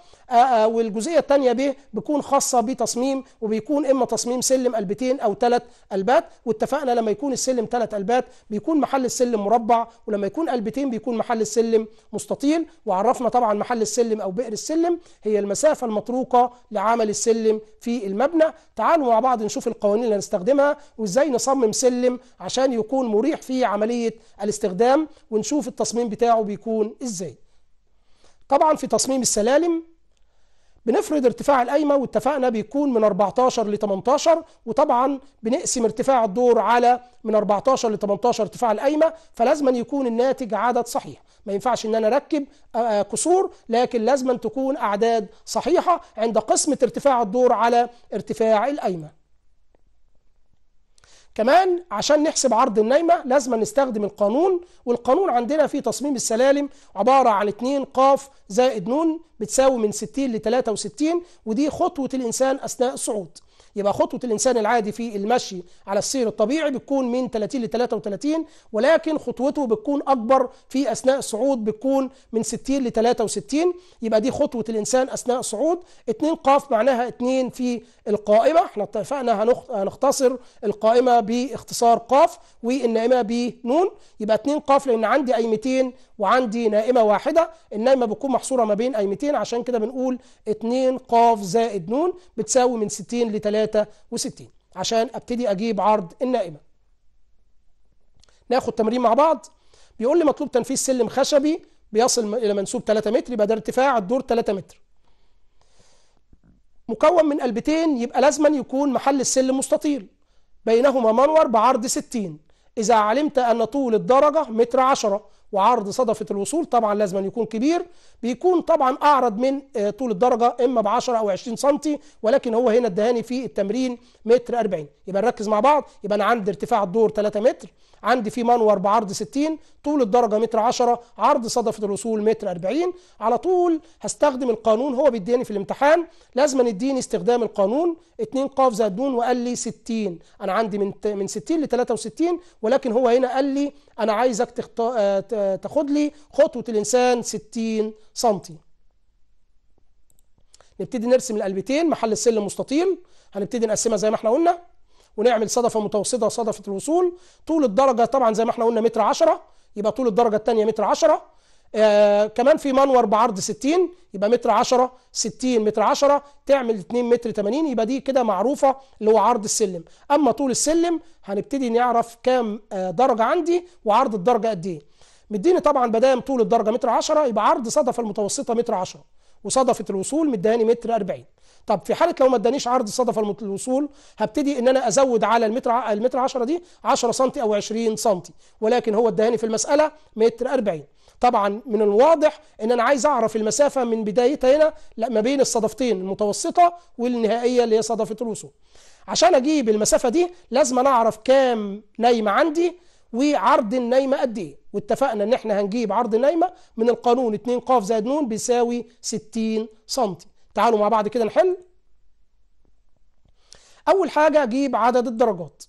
والجزئيه الثانيه ب بيكون خاصه بتصميم وبيكون اما تصميم سلم قلبتين او ثلاث قلبات واتفقنا لما يكون السلم ثلاث قلبات بيكون محل السلم مربع ولما يكون قلبتين بيكون محل السلم مستطيل وعرفنا طبعا محل السلم أو بئر السلم هي المسافة المطروقة لعمل السلم في المبنى تعالوا مع بعض نشوف القوانين اللي هنستخدمها وإزاي نصمم سلم عشان يكون مريح في عملية الاستخدام ونشوف التصميم بتاعه بيكون إزاي طبعا في تصميم السلالم بنفرض ارتفاع القايمه واتفقنا بيكون من 14 ل 18 وطبعا بنقسم ارتفاع الدور على من 14 ل 18 ارتفاع القايمه فلازما يكون الناتج عدد صحيح ما ينفعش ان انا اركب كسور آه، آه، لكن لازما تكون اعداد صحيحه عند قسمه ارتفاع الدور على ارتفاع القايمه كمان عشان نحسب عرض النايمة لازم نستخدم القانون والقانون عندنا في تصميم السلالم عبارة عن 2 قاف زائد نون بتساوي من 60 ل 63 ودي خطوة الإنسان أثناء الصعود يبقى خطوة الإنسان العادي في المشي على السير الطبيعي بتكون من 30 ل 33 ولكن خطوته بتكون أكبر في أثناء الصعود بتكون من 60 ل 63 يبقى دي خطوة الإنسان أثناء الصعود 2 قاف معناها 2 في القائمة احنا اتفقنا هنختصر القائمة باختصار قاف والنائمة بنون يبقى 2 قاف لأن عندي أيمتين وعندي نائمة واحدة النائمة بتكون محصورة ما بين أيمتين عشان كده بنقول 2 قاف زائد نون بتساوي من 60 ل 3 63 عشان ابتدي اجيب عرض النائمه ناخد تمرين مع بعض بيقول لي مطلوب تنفيذ سلم خشبي بيصل الى منسوب 3 متر يبقى ده ارتفاع الدور 3 متر مكون من قلبتين يبقى لازما يكون محل السلم مستطيل بينهما منور بعرض 60 إذا علمت أن طول الدرجة متر 10 وعرض صدفة الوصول طبعا لازم أن يكون كبير بيكون طبعا أعرض من آه، طول الدرجة إما ب 10 أو 20 سم ولكن هو هنا الدهاني في التمرين متر 40 يبقى نركز مع بعض يبقى أنا عندي ارتفاع الدور 3 متر عندي في منور بعرض 60 طول الدرجة متر 10 عرض صدفة الوصول متر 40 على طول هستخدم القانون هو بيديني في الامتحان لازم يديني استخدام القانون 2 قاف زائد نون وقال لي 60 أنا عندي من من 60 ل 63 ولكن هو هنا قال لي أنا عايزك تختار آه، تاخد لي خطوة الإنسان 60 سنتي نبتدي نرسم القلبتين محل السلم مستطيل هنبتدي نقسمها زي ما احنا قلنا ونعمل صدفة متوسطة وصدفة الوصول طول الدرجة طبعا زي ما احنا قلنا متر 10 يبقى طول الدرجة الثانية متر 10 آه كمان في منور بعرض 60 يبقى متر 10 60 متر 10 تعمل 2 متر 80 يبقى دي كده معروفه اللي هو عرض السلم اما طول السلم هنبتدي نعرف كام آه درجه عندي وعرض الدرجه قد ايه مديني طبعا بدايه طول الدرجه متر 10 يبقى عرض صدف المتوسطه متر 10 وصدفه الوصول مداني متر 40 طب في حاله لو ما ادانيش عرض صدف الوصول هبتدي ان انا ازود على المتر المتر 10 دي 10 سم او 20 سم ولكن هو اداني في المساله متر 40 طبعا من الواضح ان انا عايز اعرف المسافه من بدايتها هنا لا ما بين الصدفتين المتوسطه والنهائيه اللي هي صدفه الوصول عشان اجيب المسافه دي لازم اعرف كام نايمه عندي وعرض النايمه قد ايه واتفقنا ان احنا هنجيب عرض نايمه من القانون 2 ق زائد ن بيساوي 60 سم تعالوا مع بعض كده نحل اول حاجه اجيب عدد الدرجات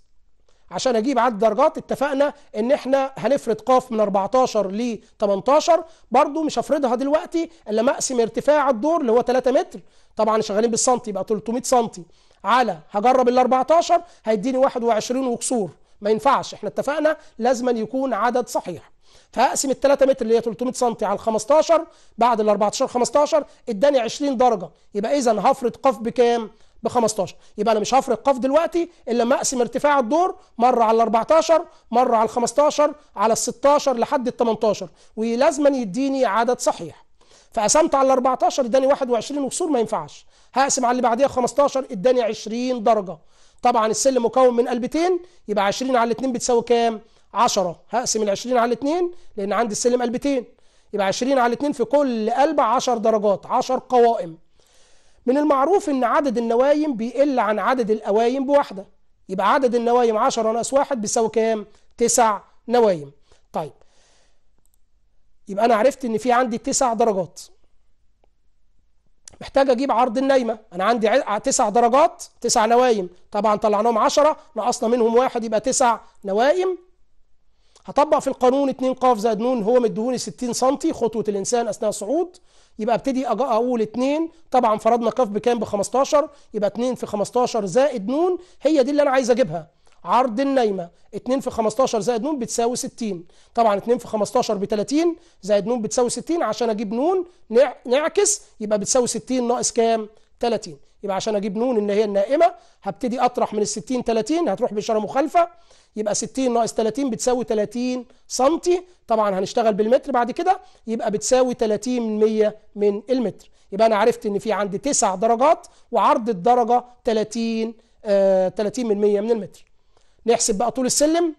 عشان اجيب عدد درجات اتفقنا ان احنا هنفرد ق من 14 ل 18 برضو مش هفردها دلوقتي الا مقسم ارتفاع الدور اللي هو 3 متر طبعا شغالين بالسنتي بقى 300 سنتي على هجرب ال 14 هيديني 21 وكسور ما ينفعش احنا اتفقنا لازما يكون عدد صحيح فهقسم ال 3 متر اللي هي 300 سم على ال 15 بعد ال 14 15 اداني 20 درجه يبقى اذا هفرض قاف بكام؟ ب 15 يبقى انا مش هفرض قاف دلوقتي الا لما اقسم ارتفاع الدور مره على ال 14 مره على ال 15 على ال 16 لحد ال 18 ولازما يديني عدد صحيح فقسمت على ال 14 اداني 21 وكسور ما ينفعش هقسم على اللي بعديها 15 اداني 20 درجه طبعا السلم مكون من قلبتين يبقى 20 على الاثنين بتساوي كام؟ 10 هقسم ال 20 على 2 لان عندي السلم قلبتين يبقى 20 على 2 في كل قلب 10 درجات 10 قوائم من المعروف ان عدد النوايم بيقل عن عدد القوايم بواحده يبقى عدد النوايم 10 ناقص 1 بيساوي كام 9 نوايم طيب يبقى انا عرفت ان في عندي 9 درجات محتاج اجيب عرض النايمه انا عندي تسع درجات تسع نوايم طبعا طلعناهم 10 نقصنا منهم واحد يبقى تسع نوايم هطبق في القانون 2 ق زائد ن هو مديهولي 60 سم خطوه الانسان اثناء الصعود يبقى ابتدي اقول 2 طبعا فرضنا ق بكام ب 15 يبقى 2 في 15 زائد ن هي دي اللي انا عايز اجيبها عرض النايمه 2 في 15 زائد ن بتساوي 60 طبعا 2 في 15 ب 30 زائد ن بتساوي 60 عشان اجيب ن نعكس يبقى بتساوي 60 ناقص كام 30 يبقى عشان اجيب نون ان هي النائمه هبتدي اطرح من ال 60 30 هتروح باشاره مخالفه يبقى 60 ناقص 30 بتساوي 30 سم طبعا هنشتغل بالمتر بعد كده يبقى بتساوي 30 من 100 من المتر يبقى انا عرفت ان في عندي 9 درجات وعرض الدرجه 30 آه 30 من 100 من المتر نحسب بقى طول السلم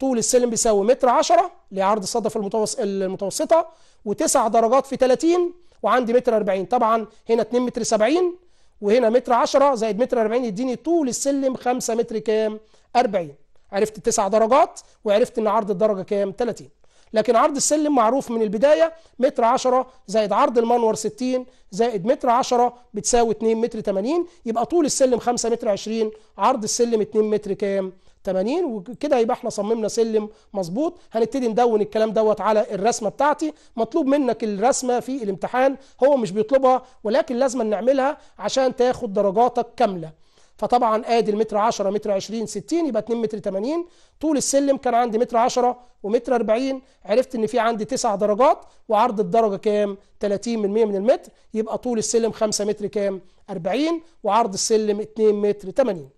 طول السلم بيساوي متر 10 لعرض الصدف المتوسط المتوسطه و9 درجات في 30 وعندي متر 40 طبعا هنا 2 متر 70 وهنا متر 10 زائد متر 40 يديني طول السلم 5 متر كام 40 عرفت التسع درجات وعرفت ان عرض الدرجه كام 30 لكن عرض السلم معروف من البدايه متر 10 زائد عرض المنور 60 زائد متر 10 بتساوي 2 متر 80 يبقى طول السلم 5 متر 20 عرض السلم 2 متر كام 80 وكده يبقى احنا صممنا سلم مظبوط هنبتدي ندون الكلام دوت على الرسمه بتاعتي مطلوب منك الرسمه في الامتحان هو مش بيطلبها ولكن لازم نعملها عشان تاخد درجاتك كامله فطبعا ادي المتر 10 متر 20 60 يبقى 2 متر 80 طول السلم كان عندي متر 10 ومتر 40 عرفت ان في عندي 9 درجات وعرض الدرجه كام 30 من 100 من المتر يبقى طول السلم 5 متر كام 40 وعرض السلم 2 متر 80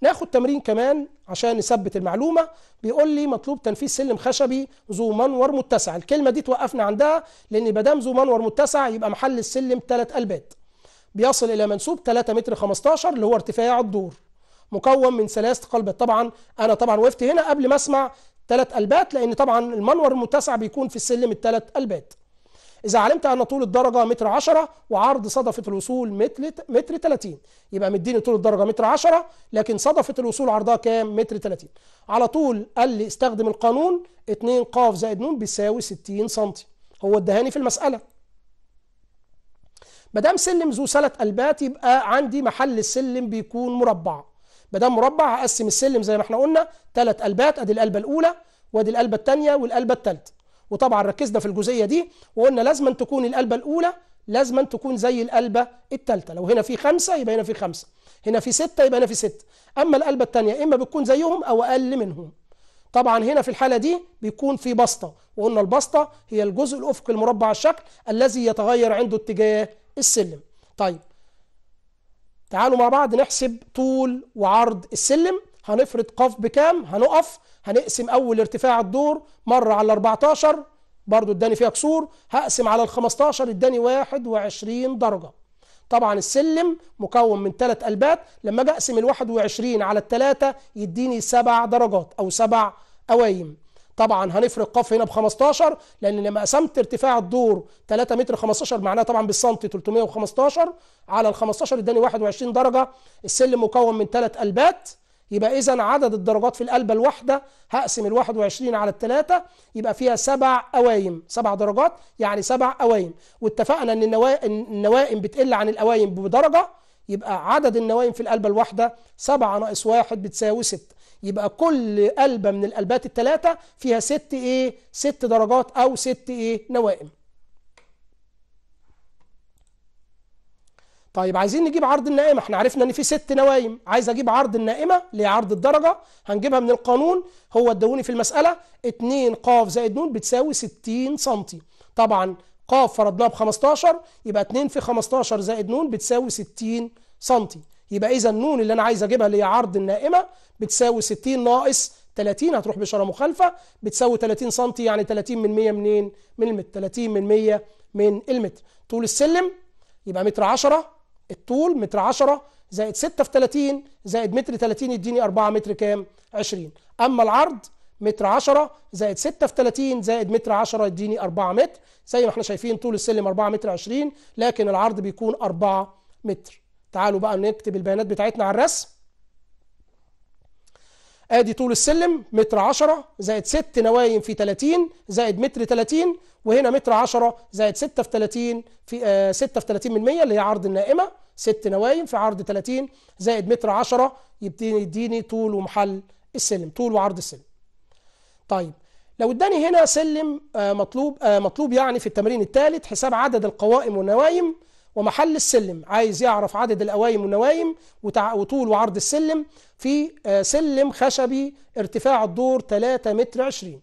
ناخد تمرين كمان عشان نثبت المعلومه بيقول لي مطلوب تنفيذ سلم خشبي ذو منور متسع الكلمه دي توقفنا عندها لان ما دام ذو منور متسع يبقى محل السلم ثلاث البات بيصل إلى منسوب 3 متر 15 اللي هو ارتفاع الدور مكون من ثلاث قلبات طبعا أنا طبعا وقفت هنا قبل ما أسمع ثلاث قلبات لأن طبعا المنور المتسع بيكون في السلم الثلاث قلبات إذا علمت أن طول الدرجة متر 10 وعرض صدفة الوصول متر متر 30 يبقى مديني طول الدرجة متر 10 لكن صدفة الوصول عرضها كام؟ متر 30 على طول قال لي استخدم القانون 2 ق زائد ن بيساوي 60 سم هو ادهاني في المسألة ما دام سلم ذو ثلاث قلبات يبقى عندي محل السلم بيكون مربع ما دام مربع هقسم السلم زي ما احنا قلنا ثلاث قلبات ادي القلبه الاولى وادي القلبه الثانيه والقلبه الثالثه وطبعا ركزنا في الجزئيه دي وقلنا لازم أن تكون القلبه الاولى لازم أن تكون زي القلبه الثالثه لو هنا في خمسه يبقى هنا في خمسه هنا في سته يبقى هنا في سته اما القلبه الثانيه اما بتكون زيهم او اقل منهم طبعا هنا في الحاله دي بيكون في بسطه وقلنا البسطه هي الجزء الافقي المربع الشكل الذي يتغير عنده اتجاه السلم طيب تعالوا مع بعض نحسب طول وعرض السلم هنفرض قاف بكام هنقف هنقسم اول ارتفاع الدور مره على 14 برضو اداني فيها كسور هقسم على ال 15 اداني 21 درجه طبعا السلم مكون من ثلاث قلبات لما اجي اقسم ال 21 على الثلاثه يديني سبع درجات او سبع قوايم طبعا هنفرق قف هنا ب 15 لان لما قسمت ارتفاع الدور 3 متر 15 معناها طبعا بالسنتي 315 على ال 15 اداني 21 درجه السلم مكون من ثلاث قلبات يبقى اذا عدد الدرجات في القلبه الواحده هقسم ال 21 على الثلاثه يبقى فيها سبع قوايم سبع درجات يعني سبع قوايم واتفقنا ان النوائم بتقل عن القوايم بدرجه يبقى عدد النوائم في القلبه الواحده 7 ناقص 1 بتساوي 6 يبقى كل قلبة من القلبات الثلاثة فيها ست ايه ست درجات او ست ايه نوائم طيب عايزين نجيب عرض النائمة احنا عرفنا ان في ست نوائم عايز اجيب عرض النائمة اللي هي عرض الدرجة هنجيبها من القانون هو ادوني في المسألة 2 ق زائد ن بتساوي 60 سنتي طبعا ق فرضناها ب 15 يبقى 2 في 15 زائد ن بتساوي 60 سنتي يبقى اذا النون اللي انا عايز اجيبها اللي هي عرض النائمه بتساوي 60 ناقص 30 هتروح بشاره مخالفه بتساوي 30 سم يعني 30 من 100 منين؟ من المتر 30 من 100 من المتر طول السلم يبقى متر 10 الطول متر 10 زائد 6 في 30 زائد متر 30 يديني 4 متر كام؟ 20 اما العرض متر 10 زائد 6 في 30 زائد متر 10 يديني 4 متر زي ما احنا شايفين طول السلم 4 متر 20 لكن العرض بيكون 4 متر تعالوا بقى نكتب البيانات بتاعتنا على الرسم ادي طول السلم متر 10 زائد 6 نوايم في 30 زائد متر 30 وهنا متر 10 زائد 6 في 30 في آه 6 في 30 من 100 اللي هي عرض النائمه 6 نوايم في عرض 30 زائد متر 10 يبتدي يديني طول ومحل السلم طول وعرض السلم. طيب لو اداني هنا سلم آه مطلوب آه مطلوب يعني في التمرين الثالث حساب عدد القوائم والنوايم ومحل السلم عايز يعرف عدد الأوايم والنوايم وطول وعرض السلم في آه، سلم خشبي ارتفاع الدور 3 متر 20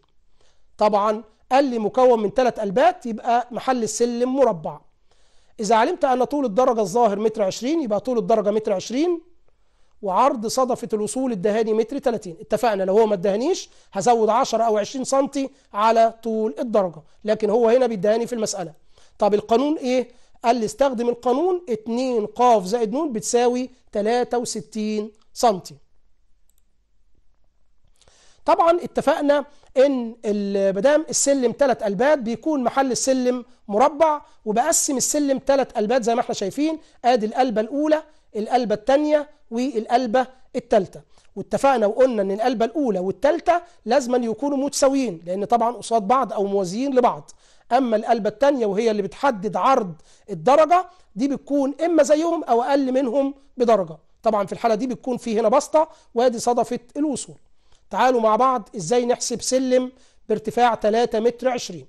طبعا قال لي مكون من ثلاث قلبات يبقى محل السلم مربع إذا علمت أن طول الدرجة الظاهر متر 20 يبقى طول الدرجة متر 20 وعرض صدفة الوصول الدهاني متر 30 اتفقنا لو هو ما ادهانيش هزود 10 أو 20 سم على طول الدرجة لكن هو هنا بيدهاني في المسألة طب القانون إيه؟ قال لي استخدم القانون 2 ق زائد ن بتساوي 63 سم طبعا اتفقنا ان ما دام السلم ثلاث قلبات بيكون محل السلم مربع وبقسم السلم ثلاث قلبات زي ما احنا شايفين ادي القلبه الاولى القلبه الثانيه والقلبه الثالثه واتفقنا وقلنا ان القلبه الاولى والثالثه لازما يكونوا متساويين لان طبعا قصاد بعض او موازيين لبعض اما القلبه الثانيه وهي اللي بتحدد عرض الدرجه دي بتكون اما زيهم او اقل منهم بدرجه طبعا في الحاله دي بتكون في هنا بسطه وادي صدفه الوصول تعالوا مع بعض ازاي نحسب سلم بارتفاع 3 متر 20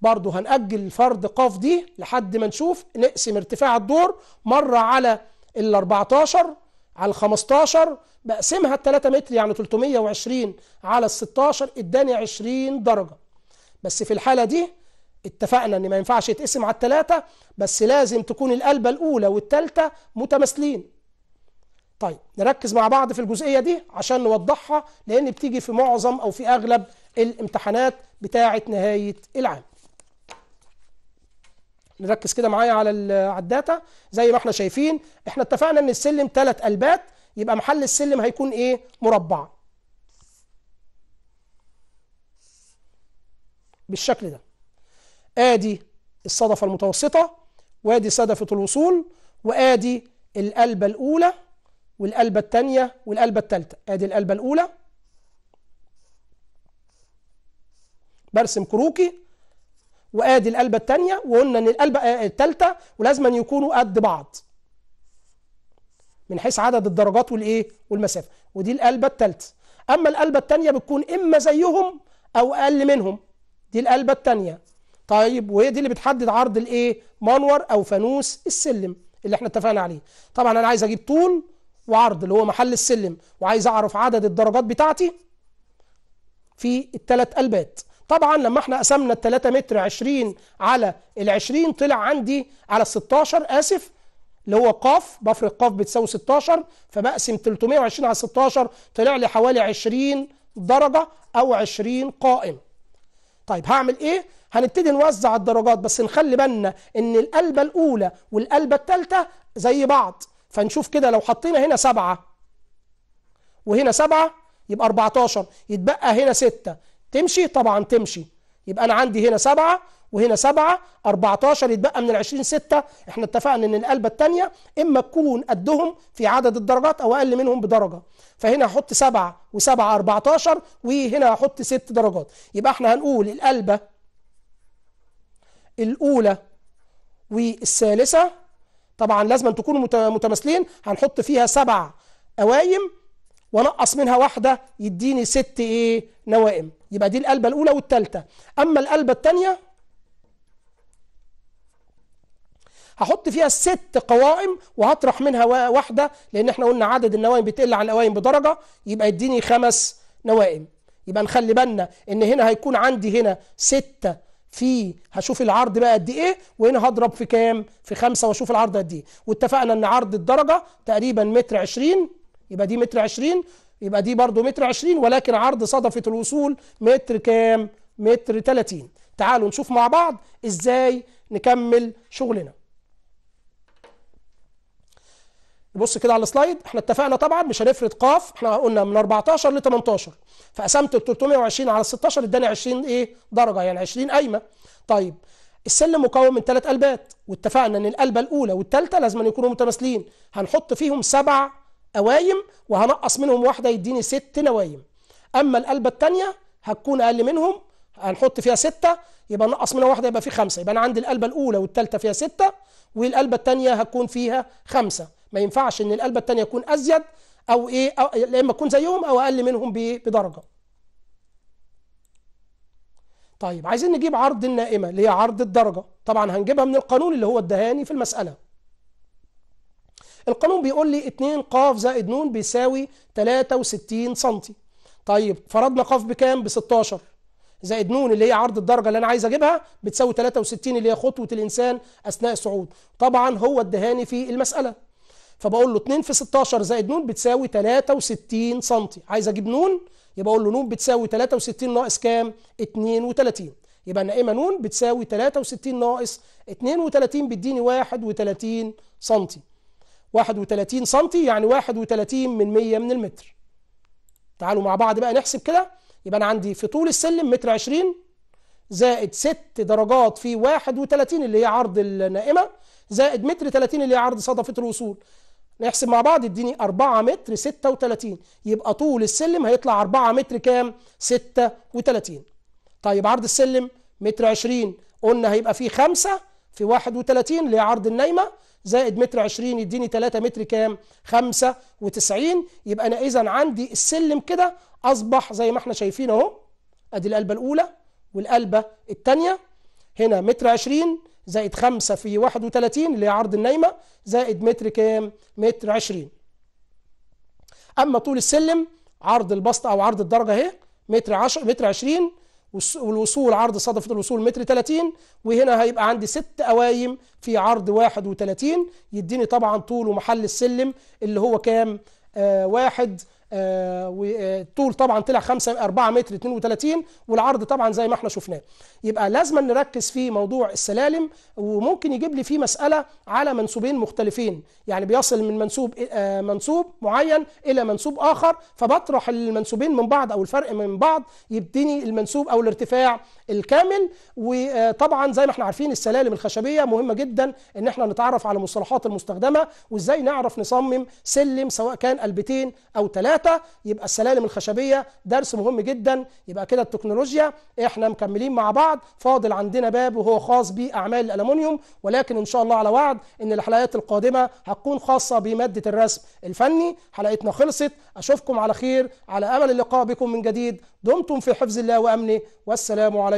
برضه هنأجل فرد قاف دي لحد ما نشوف نقسم ارتفاع الدور مرة على ال 14 على ال 15 بقسمها ال 3 متر يعني 320 على ال 16 اداني 20 درجة بس في الحالة دي اتفقنا ان ما ينفعش يتقسم على الثلاثه بس لازم تكون القلبه الاولى والثالثه متماثلين طيب نركز مع بعض في الجزئيه دي عشان نوضحها لان بتيجي في معظم او في اغلب الامتحانات بتاعه نهايه العام نركز كده معايا على على الداتا زي ما احنا شايفين احنا اتفقنا ان السلم ثلاث قلبات يبقى محل السلم هيكون ايه مربع بالشكل ده ادي الصدفة المتوسطة وادي صدفة الوصول وادي القلبة الاولى والقلبة الثانية والقلبة الثالثة ادي القلبة الاولى برسم كروكي وادي القلبة الثانية وقلنا ان القلبة آه، الثالثة ولازم أن يكونوا قد بعض من حيث عدد الدرجات والايه والمسافة ودي القلبة الثالثة اما القلبة الثانية بتكون اما زيهم او اقل منهم دي القلبة الثانية طيب وهي دي اللي بتحدد عرض الايه منور او فانوس السلم اللي احنا اتفقنا عليه طبعا انا عايز اجيب طول وعرض اللي هو محل السلم وعايز اعرف عدد الدرجات بتاعتي في الثلاث قلبات طبعا لما احنا قسمنا ال 3 متر 20 على ال 20 طلع عندي على ال 16 اسف اللي هو قاف بفرق قاف بتساوي 16 فبقسم 320 على 16 طلع لي حوالي 20 درجه او 20 قائم. طيب هعمل ايه؟ هنبتدي نوزع الدرجات بس نخلي بالنا ان القلبة الاولى والقلبة الثالثة زي بعض فنشوف كده لو حطينا هنا سبعة وهنا سبعة يبقى 14 يتبقى هنا ستة تمشي طبعا تمشي يبقى انا عندي هنا سبعة وهنا سبعة 14 يتبقى من العشرين ستة احنا اتفقنا ان القلبة التانية اما تكون قدهم في عدد الدرجات او اقل منهم بدرجة فهنا هحط سبعة وسبعة 14 وهنا هحط ست درجات يبقى احنا هنقول القلبة الأولى والثالثة طبعا لازم أن تكونوا متماثلين هنحط فيها سبع قوايم وانقص منها واحدة يديني ست إيه نوائم يبقى دي القلبة الأولى والثالثة أما القلبة الثانية هحط فيها ست قوائم وهطرح منها واحده لان احنا قلنا عدد النوائم بتقل عن القوائم بدرجه يبقى يديني خمس نوائم يبقى نخلي بالنا ان هنا هيكون عندي هنا سته في هشوف العرض بقى قد ايه وهنا هضرب في كام في خمسة واشوف العرض قد ايه واتفقنا ان عرض الدرجة تقريبا متر عشرين يبقى دي متر عشرين يبقى دي برضو متر عشرين ولكن عرض صدفة الوصول متر كام متر تلاتين تعالوا نشوف مع بعض ازاي نكمل شغلنا بص كده على السلايد احنا اتفقنا طبعا مش هنفرد قاف احنا قلنا من 14 ل 18 فقسمت ال 320 على ال 16 اداني 20 ايه درجه يعني 20 قايمه طيب السلم مكون من ثلاث قلبات واتفقنا ان القلبه الاولى والثالثه لازم يكونوا متماثلين هنحط فيهم سبع قوايم وهنقص منهم واحده يديني ست نوايم اما القلبه الثانيه هتكون اقل منهم هنحط فيها سته يبقى نقص منها واحده يبقى في خمسه يبقى انا عندي القلبه الاولى والثالثه فيها سته والقلبه الثانيه هتكون فيها خمسه ما ينفعش ان القلبه الثانيه تكون ازيد او ايه يا اما تكون زيهم او اقل منهم بدرجه طيب عايزين نجيب عرض النائمه اللي هي عرض الدرجه طبعا هنجيبها من القانون اللي هو الدهاني في المساله القانون بيقول لي 2 ق زائد ن بيساوي 63 سم طيب فرضنا ق بكام ب 16 زائد ن اللي هي عرض الدرجه اللي انا عايز اجيبها بتساوي 63 اللي هي خطوه الانسان اثناء الصعود طبعا هو الدهاني في المساله فبقول له 2 في 16 زائد نون بتساوي 63 سم عايز اجيب نون يبقى اقول له نون بتساوي 63 ناقص كام 32 يبقى نائمه نون بتساوي 63 ناقص 32 بيديني 31 سم 31 سم يعني 31 من 100 من المتر تعالوا مع بعض بقى نحسب كده يبقى انا عندي في طول السلم متر 20 زائد 6 درجات في 31 اللي هي عرض النائمه زائد متر 30 اللي هي عرض صدفه الوصول نحسب مع بعض اديني 4 متر 36 يبقى طول السلم هيطلع 4 متر كام 36 طيب عرض السلم متر 20 قلنا هيبقى فيه 5 في 31 اللي هي عرض النايمه زائد متر 20 يديني 3 متر كام 95 يبقى انا اذا عندي السلم كده اصبح زي ما احنا شايفين اهو ادي القلبه الاولى والقلبه الثانيه هنا متر 20 زائد 5 في 31 اللي هي عرض النايمة زائد متر كام متر 20 أما طول السلم عرض البسط أو عرض الدرجة أهي متر 10 متر 20 والوصول عرض صدفة الوصول متر 30 وهنا هيبقى عندي ست قوايم في عرض 31 يديني طبعا طول ومحل السلم اللي هو كام آه واحد آه، والطول آه، طبعا طلع 5 4 متر 32 والعرض طبعا زي ما احنا شفناه يبقى لازم نركز في موضوع السلالم وممكن يجيب لي فيه مساله على منسوبين مختلفين يعني بيصل من منسوب آه، منسوب معين الى منسوب اخر فبطرح المنسوبين من بعض او الفرق من بعض يديني المنسوب او الارتفاع الكامل وطبعا زي ما احنا عارفين السلالم الخشبيه مهمه جدا ان احنا نتعرف على المصطلحات المستخدمه وازاي نعرف نصمم سلم سواء كان قلبتين او ثلاثه يبقى السلالم الخشبيه درس مهم جدا يبقى كده التكنولوجيا احنا مكملين مع بعض فاضل عندنا باب وهو خاص باعمال الالومنيوم ولكن ان شاء الله على وعد ان الحلقات القادمه هتكون خاصه بماده الرسم الفني حلقتنا خلصت اشوفكم على خير على امل اللقاء بكم من جديد دمتم في حفظ الله وامنه والسلام عليكم